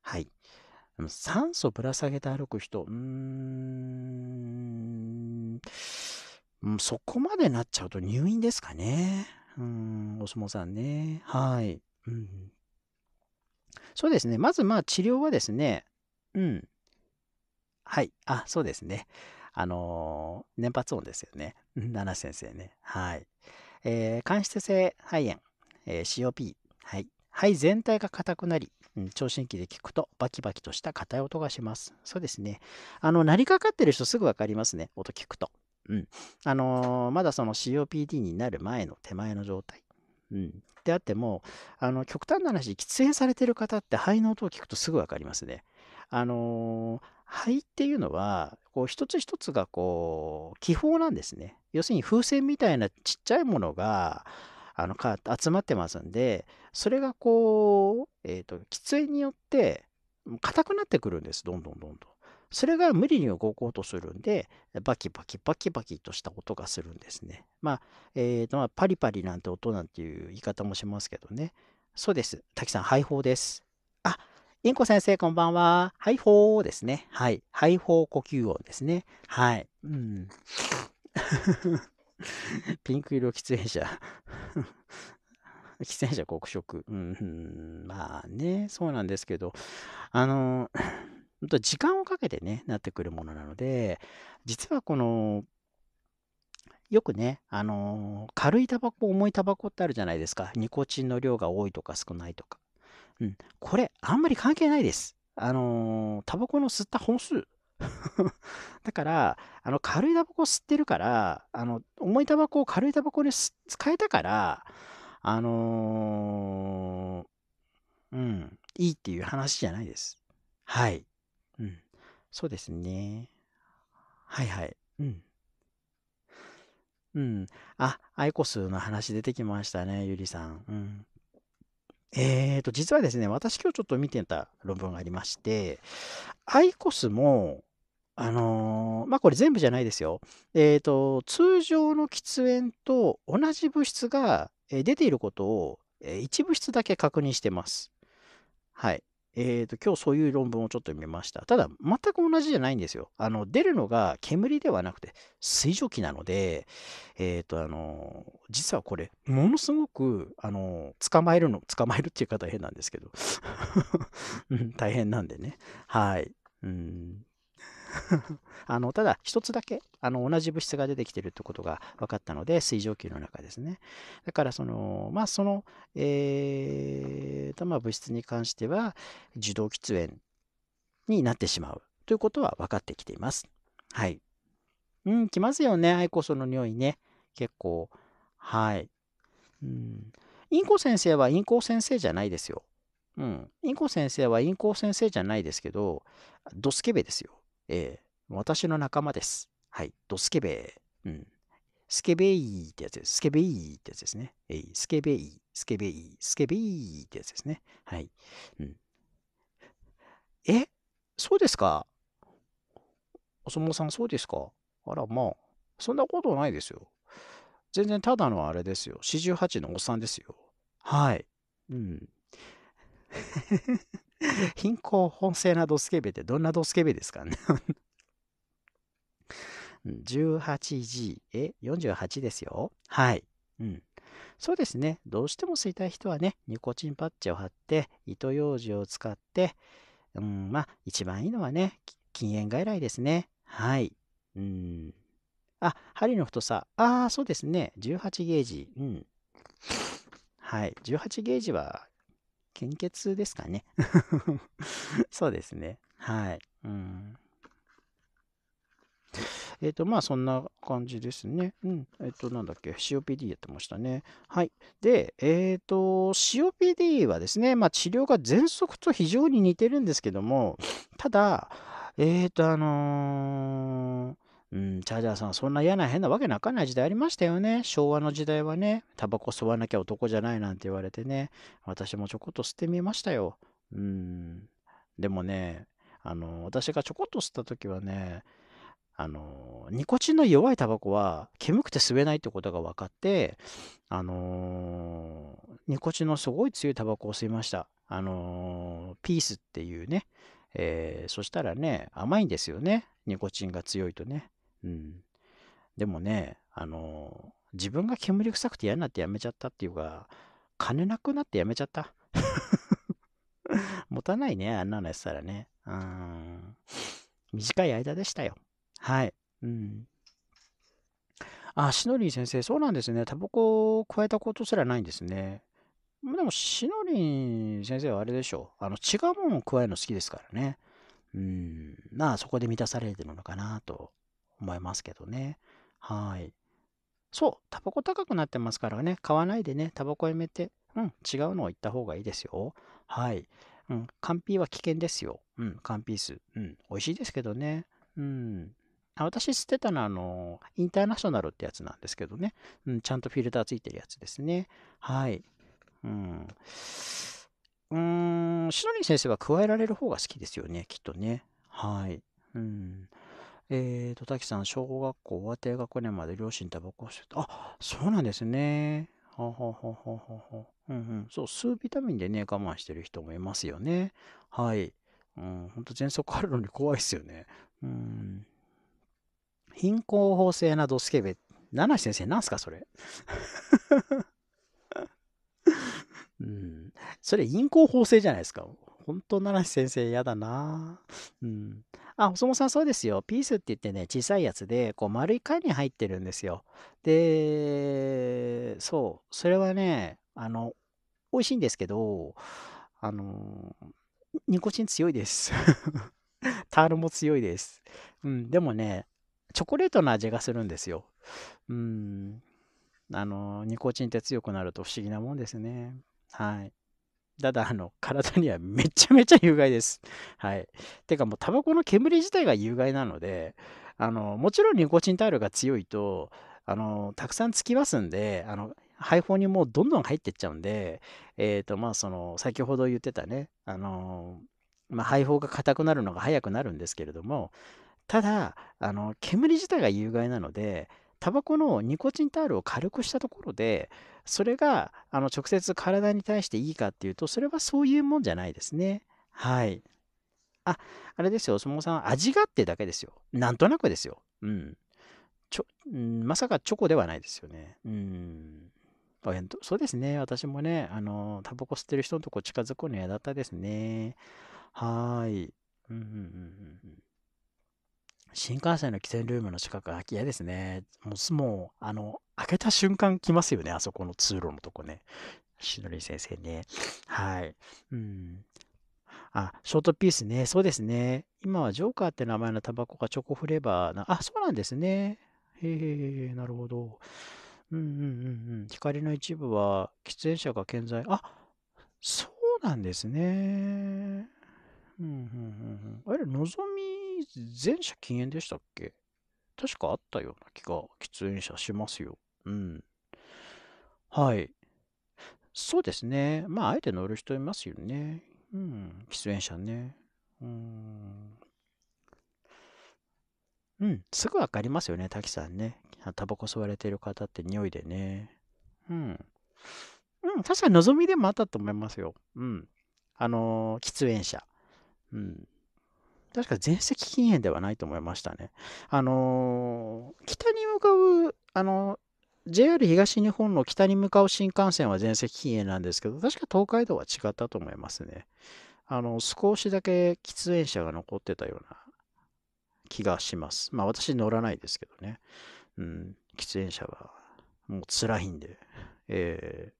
はい。酸素ぶら下げて歩く人、うーん。うん、そこまでなっちゃうと入院ですかね。うん、お相撲さんね。はい。うん、そうですね。まず、まあ、治療はですね、うん。はい。あ、そうですね。あのー、年発音ですよね。七瀬先生ね。はい。えー、間質性肺炎、えー、COP。はい。肺全体が硬くなり、うん、聴診器で聞くとバキバキとした硬い音がします。そうですね。あの、鳴りかかってる人すぐ分かりますね。音聞くと。うん。あのー、まだその COPD になる前の手前の状態。うん。であっても、あの、極端な話、喫煙されてる方って肺の音を聞くとすぐ分かりますね。あのー肺っていうのはこう一つ一つがこう気泡なんですね要するに風船みたいなちっちゃいものがあのか集まってますんでそれがこう、えーと喫煙によって硬くなってくるんですどんどんどんどん。それが無理に動こうとするんで、バキバキバキバキとした音がするんですね。まあ、えーと、まあ、パリパリなんて音なんていう言い方もしますけどね。そうです。滝さん、肺胞です。あ、インコ先生、こんばんは。肺胞ですね。はい。肺胞呼吸音ですね。はい。うん。ピンク色喫煙者 喫煙者黒色。うん、まあね、そうなんですけど、あの、本当時間をかけてね、なってくるものなので、実はこの、よくね、あのー、軽いタバコ、重いタバコってあるじゃないですか。ニコチンの量が多いとか少ないとか。うん。これ、あんまり関係ないです。あのー、タバコの吸った本数。だから、あの、軽いタバコ吸ってるから、あの、重いタバコを軽いタバコに使えたから、あのー、うん、いいっていう話じゃないです。はい。そうですね。はいはい。うん。うん。あ、アイコスの話出てきましたね、ゆりさん。うん。えーと、実はですね、私今日ちょっと見てた論文がありまして、アイコスも、あのーまあこれ全部じゃないですよ。えーと、通常の喫煙と同じ物質がえ出ていることをえ一物質だけ確認してます。はい。えっ、ー、と、今日そういう論文をちょっと見ました。ただ、全く同じじゃないんですよ。あの、出るのが煙ではなくて水蒸気なので、えっ、ー、と、あの、実はこれ、ものすごく、あの、捕まえるの、捕まえるっていう方は変なんですけど、うん、大変なんでね。はい。うん あのただ、一つだけあの同じ物質が出てきてるってことが分かったので、水蒸気の中ですね。だから、その、まあ、その、えーとまあ、物質に関しては、受動喫煙になってしまうということは分かってきています。はい。うん、来ますよね、アイコスの匂いね。結構。はい。うん、インコ先生はインコ先生じゃないですよ。うん。インコ先生はインコ先生じゃないですけど、ドスケベですよ。えー、私の仲間です。はい。ドスケベー。うん。スケベイってやつです。スケベイってやつですね。えー、スケベイ、スケベイ、スケベイってやつですね。はい。うん、え、そうですかお相撲さんそうですかあら、まあ、そんなことないですよ。全然ただのあれですよ。四十八のおっさんですよ。はい。うん。貧困本性なドスケベってどんなドスケベですかね 18G、え、48ですよ。はい。うん。そうですね。どうしても吸いたい人はね、ニコチンパッチを貼って、糸ようじを使って、うん、まあ、一番いいのはね、禁煙外来ですね。はい。うん。あ、針の太さ。ああ、そうですね。18ゲージ。うん。はい。18ゲージは献血ですかね。そうですね。はい。うん。えっ、ー、と、まあ、そんな感じですね。うん。えっ、ー、と、なんだっけ、COPD やってましたね。はい。で、えっ、ー、と、COPD はですね、まあ、治療が喘息と非常に似てるんですけども、ただ、えっ、と、あのーうん、チャージャーさん、そんな嫌な変なわけなかない時代ありましたよね。昭和の時代はね、タバコ吸わなきゃ男じゃないなんて言われてね、私もちょこっと吸ってみましたよ。うん。でもね、あの、私がちょこっと吸った時はね、あの、ニコチンの弱いタバコは煙くて吸えないってことが分かって、あのニコチンのすごい強いタバコを吸いました。あのピースっていうね、えー、そしたらね、甘いんですよね。ニコチンが強いとね。うん。でもね、あの、自分が煙臭くて嫌になってやめちゃったっていうか、金なくなってやめちゃった。持たないね、あんなのやったらね。うん。短い間でしたよ。はい。うん。あ、しのりん先生、そうなんですね。タバコを加えたことすらないんですね。でも、しのりん先生はあれでしょう。あの、違うものを加えるの好きですからね。うん。まあ、そこで満たされてるのかなと思いますけどね。はい。そう、タバコ高くなってますからね、買わないでね、タバコやめて、うん、違うのを言った方がいいですよ。はい。うん、ンピーは危険ですよ。うん、ンピース。うん、美味しいですけどね。うん。あ私捨てたのは、あの、インターナショナルってやつなんですけどね。うん、ちゃんとフィルターついてるやつですね。はい。うん。うーん、シノリン先生は加えられる方が好きですよね、きっとね。はい。うん。えーと、滝さん、小学校は低学年まで両親タバコをしてた。あ、そうなんですね。はははははは。うんうん。そう、吸うビタミンでね、我慢してる人もいますよね。はい。うん、ほんと喘息あるのに怖いですよね。うん。貧困法制などスケベ。七瀬先生、なんすか、それ。うん。それ、陰困法制じゃないですか。本当、七瀬先生、嫌だな。うん。あ、細野さんそうですよ。ピースって言ってね、小さいやつで、こう丸い缶に入ってるんですよ。で、そう、それはね、あの、美味しいんですけど、あの、ニコチン強いです。タールも強いです。うん、でもね、チョコレートの味がするんですよ。うん、あの、ニコチンって強くなると不思議なもんですね。はい。ただ、あの、体にはめちゃめちゃ有害です。はい。てかもう、タバコの煙自体が有害なので、あの、もちろんニコチンタイルが強いと、あの、たくさんつきますんで、あの、肺胞にもうどんどん入ってっちゃうんで、えっ、ー、と、まあ、その、先ほど言ってたね、あの、まあ、配が硬くなるのが早くなるんですけれども、ただ、あの、煙自体が有害なので、タバコのニコチンタールを軽くしたところで、それがあの直接体に対していいかっていうと、それはそういうもんじゃないですね。はい。あ、あれですよ、お相撲さん、味がってだけですよ。なんとなくですよ。うん。ちょ、うん、まさかチョコではないですよね。うん。そうですね。私もね、あの、タバコ吸ってる人のとこ近づくの嫌だったですね。はい。うんうんうんうん。新幹線の喫煙ルームの近くは家ですね。もう、もう、あの、開けた瞬間来ますよね、あそこの通路のとこね。しのり先生ね。はい。うん。あ、ショートピースね。そうですね。今はジョーカーって名前のタバコがチョコフレーバーな。あ、そうなんですね。へえ、なるほど。うんうんうんうん。光の一部は喫煙者が健在。あ、そうなんですね。うんうんうんうん。あれ、のぞみ、全社禁煙でしたっけ確かあったような気が、喫煙者しますよ。うん。はい。そうですね。まあ、あえて乗る人いますよね。うん。喫煙者ね。うん。うん。すぐわかりますよね、滝さんね。タバコ吸われてる方って匂いでね。うん。うん。確かに望みでもあったと思いますよ。うん。あのー、喫煙者。うん。確か全席禁煙ではないと思いましたね。あのー、北に向かう、あのー、JR 東日本の北に向かう新幹線は全席禁煙なんですけど、確か東海道は違ったと思いますね。あの、少しだけ喫煙者が残ってたような気がします。まあ私乗らないですけどね。うん、喫煙者はもう辛いんで。え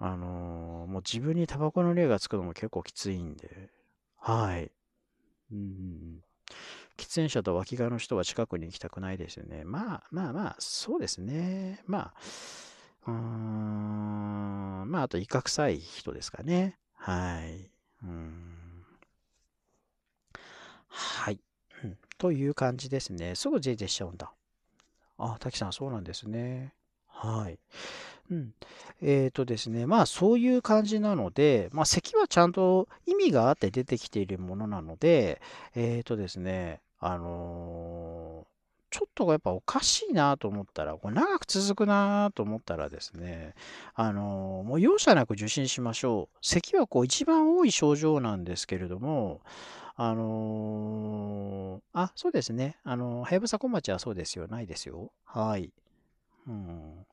ー、あのー、もう自分にタバコの霊がつくのも結構きついんで。はい。うん喫煙者と脇側の人は近くに行きたくないですよね。まあまあまあ、そうですね。まあ、うーん、まああと威嚇臭い人ですかね。はい。うん。はい、という感じですね。すぐジェイジェイしちゃうんだ。あ、滝さん、そうなんですね。はい。うん。えっ、ー、とですね、まあそういう感じなので、まあ咳はちゃんと意味があって出てきているものなので、えっ、ー、とですね、あのーちょっとやっぱおかしいなと思ったら、これ長く続くなと思ったらですね、あの、もう容赦なく受診しましょう。咳はこう一番多い症状なんですけれども、あのあ、そうですね。あの、はやぶさ小町はそうですよ。ないですよ。はい。うん。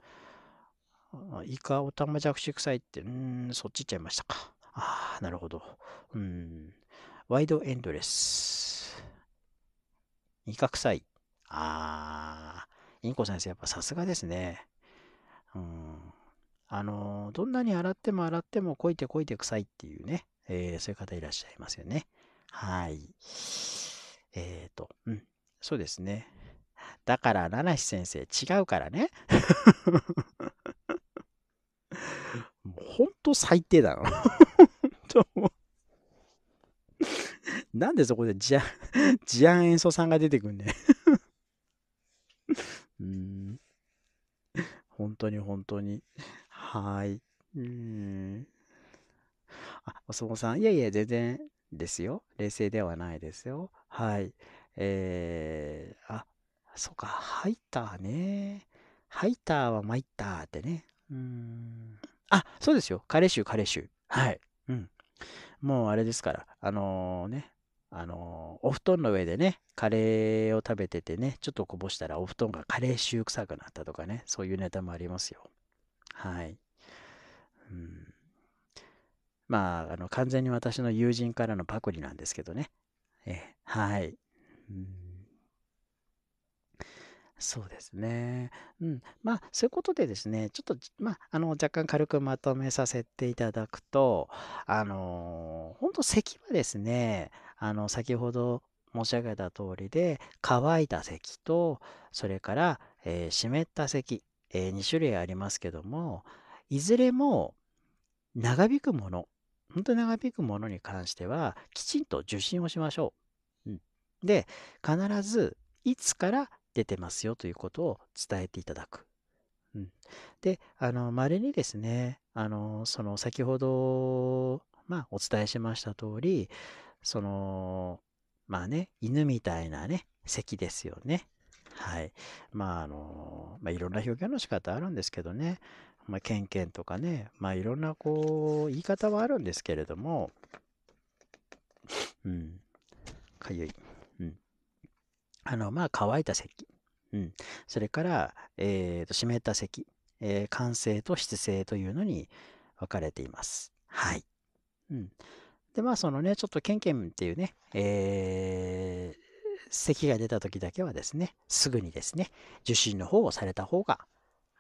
イカオタマジャクシ臭いって、うん、そっち行っちゃいましたか。ああ、なるほど。うん。ワイドエンドレス。イカ臭い。ああ、インコ先生、やっぱさすがですね。うん。あの、どんなに洗っても洗っても、こいてこいて臭いっていうね、えー、そういう方いらっしゃいますよね。はい。えっ、ー、と、うん。そうですね。だから、七七先生、違うからね。もうほんと最低だな。と思なんでそこで治ジ治ン演奏さんが出てくんね うん。本当に本当に。はい。うん。あ、お相撲さん、いやいや、全然ですよ。冷静ではないですよ。はい。えー、あ、そっか、ハイターね。ハイターは参ったってね。うん。あ、そうですよ。カレー臭、カレー臭。はい。うん。もうあれですから、あのー、ね、あのー、お布団の上でね、カレーを食べててね、ちょっとこぼしたらお布団がカレー臭臭くなったとかね、そういうネタもありますよ。はい。うん、まあ、あの、完全に私の友人からのパクリなんですけどね。え、はい。うんそうですね。うん。まあ、そういうことでですね、ちょっと、まあ、あの、若干軽くまとめさせていただくと、あの、本当咳はですね、あの、先ほど申し上げた通りで、乾いた咳と、それから、えー、湿った咳、えー、2種類ありますけども、いずれも長引くもの、本当に長引くものに関しては、きちんと受診をしましょう。うん、で、必ず、いつから出てますよということを伝えていただく。うん、で、あの、稀にですね、あの、その先ほど、まあ、お伝えしました通り、その、まあね、犬みたいなね、咳ですよね。はい。まあ、あの、まあ、いろんな表現の仕方あるんですけどね、まあ、ケンケンとかね、まあ、いろんなこう、言い方はあるんですけれども、うん、かゆい。あの、まあ、乾いた咳。うん。それから、えー、と、湿った咳。えー、乾性と湿性というのに分かれています。はい。うん。で、まあ、そのね、ちょっとケンケンっていうね、えー、咳が出た時だけはですね、すぐにですね、受診の方をされた方が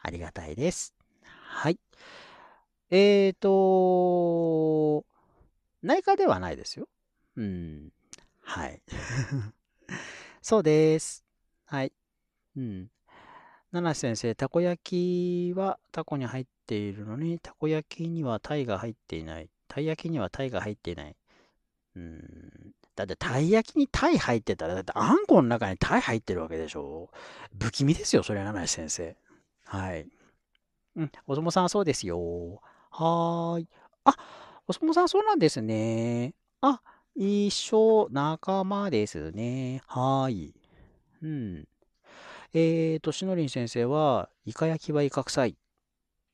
ありがたいです。はい。えーと、内科ではないですよ。うん。はい。そうです。はい。うん。七瀬先生、たこ焼きはタコに入っているのに、たこ焼きにはタイが入っていない。たい焼きにはタイが入っていない。うん。だって、たい焼きにタイ入ってたら、だって、あんこの中にタイ入ってるわけでしょ不気味ですよ、それは七瀬先生。はい。うん、お友さんそうですよ。はーい。あ、お友さんそうなんですね。あ、一緒、仲間ですね。はい。うん。えーと、しのりん先生は、イカ焼きはイカ臭い。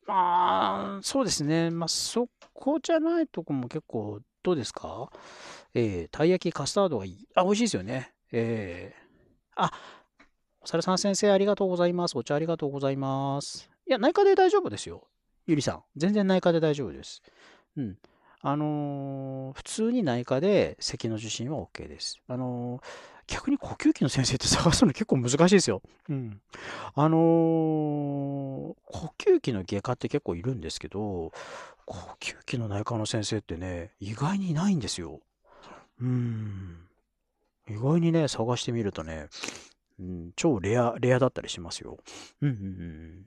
まあ、そうですね。まあ、そこじゃないとこも結構、どうですかえー、たい焼きカスタードはいい。あ、美味しいですよね。えー、あ、おさるさん先生、ありがとうございます。お茶ありがとうございます。いや、内科で大丈夫ですよ。ゆりさん。全然内科で大丈夫です。うん。あの普通に内科で咳の受診は OK です。あの逆に呼吸器の先生って探すの結構難しいですよ。うん。あのー、呼吸器の外科って結構いるんですけど、呼吸器の内科の先生ってね、意外にいないんですよ。うん。意外にね、探してみるとね、うん、超レア、レアだったりしますよ。うんうんうん。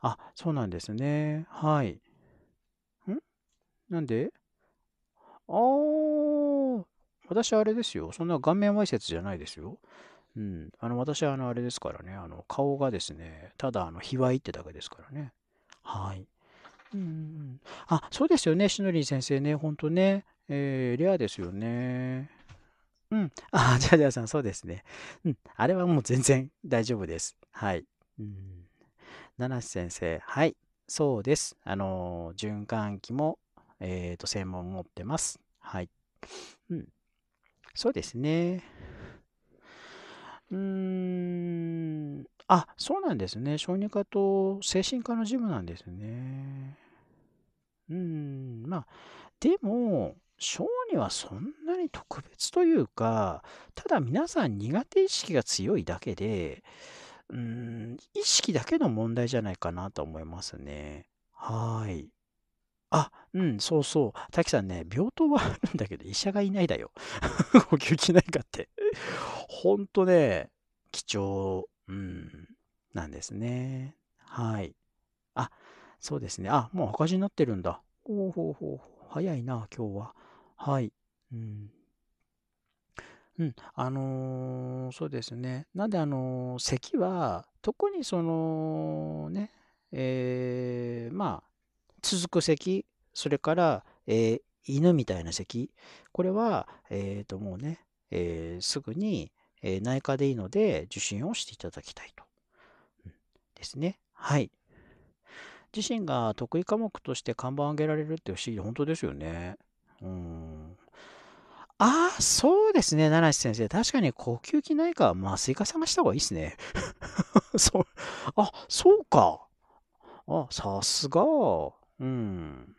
あ、そうなんですね。はい。なんであー、私あれですよ。そんな顔面わいせつじゃないですよ。うん。あの、私はあの、あれですからね。あの、顔がですね、ただあの、卑猥ってだけですからね。はい。うん。あ、そうですよね。しのりん先生ね。ほんとね。えー、レアですよね。うん。あ、じゃあじゃあさん、そうですね。うん。あれはもう全然大丈夫です。はい。うん。七瀬先生、はい。そうです。あの、循環器もえっ、ー、と、専門を持ってます。はい。うん。そうですね。うーん。あ、そうなんですね。小児科と精神科の事務なんですね。うん。まあ、でも、小児はそんなに特別というか、ただ皆さん苦手意識が強いだけで、うん、意識だけの問題じゃないかなと思いますね。はい。あ、うん、そうそう。滝さんね、病棟はあるんだけど、医者がいないだよ。呼吸器内科って。ほんとね、貴重、うん、なんですね。はい。あ、そうですね。あ、もう赤字になってるんだ。おおほうほう早いな、今日は。はい。うん。うん、あのー、そうですね。なんで、あのー、咳は、特にその、ね、えー、まあ、続く咳、それから、えー、犬みたいな咳、これは、えー、ともうね、えー、すぐに、えー、内科でいいので受診をしていただきたいと。うん、ですね。はい。自身が得意科目として看板上げられるって不思議、本当ですよね。うん。ああ、そうですね、七瀬先生。確かに呼吸器内科は麻酔科探した方がいいですね。そう。あ、そうか。あ、さすが。うん。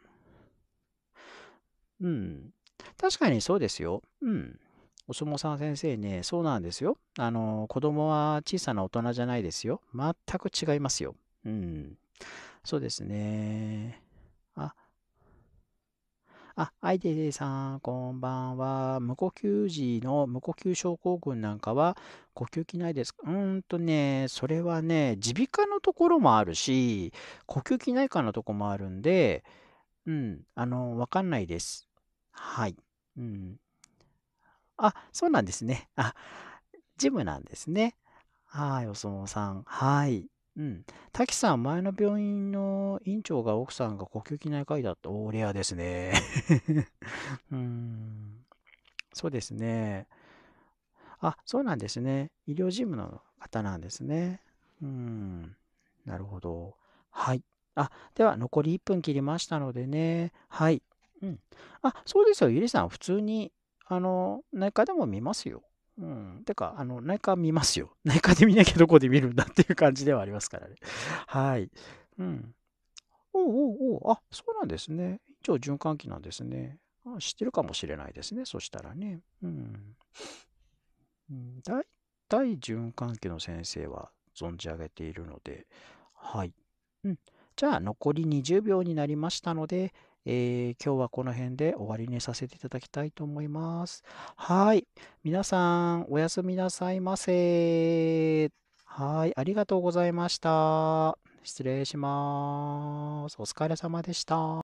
うん。確かにそうですよ。うん。お相撲さん先生ね、そうなんですよ。あの、子供は小さな大人じゃないですよ。全く違いますよ。うん。そうですね。あ、はいデてさん、こんばんは。無呼吸時の無呼吸症候群なんかは、呼吸器内ですかうーんとね、それはね、耳鼻科のところもあるし、呼吸器内科のとこもあるんで、うん、あの、わかんないです。はい。うん。あ、そうなんですね。あ、ジムなんですね。はい、お相撲さん。はい。うん。滝さん、前の病院の院長が奥さんが呼吸器内科医だった。おー、レアですね。うん。そうですね。あ、そうなんですね。医療事務の方なんですね。うん。なるほど。はい。あ、では残り1分切りましたのでね。はい。うん。あ、そうですよ。ゆりさん、普通に、あの、内科でも見ますよ。うん。てか、あの、内科見ますよ。内科で見なきゃどこで見るんだっていう感じではありますからね。はい。うん。おうおうおう。あ、そうなんですね。一応循環器なんですね。あ知ってるかもしれないですね。そしたらね。うん。大体循環器の先生は存じ上げているので、はい。うん。じゃあ、残り20秒になりましたので、えー、今日はこの辺で終わりにさせていただきたいと思います。はい。皆さん、おやすみなさいませ。はい。ありがとうございました。失礼します。お疲れ様でした。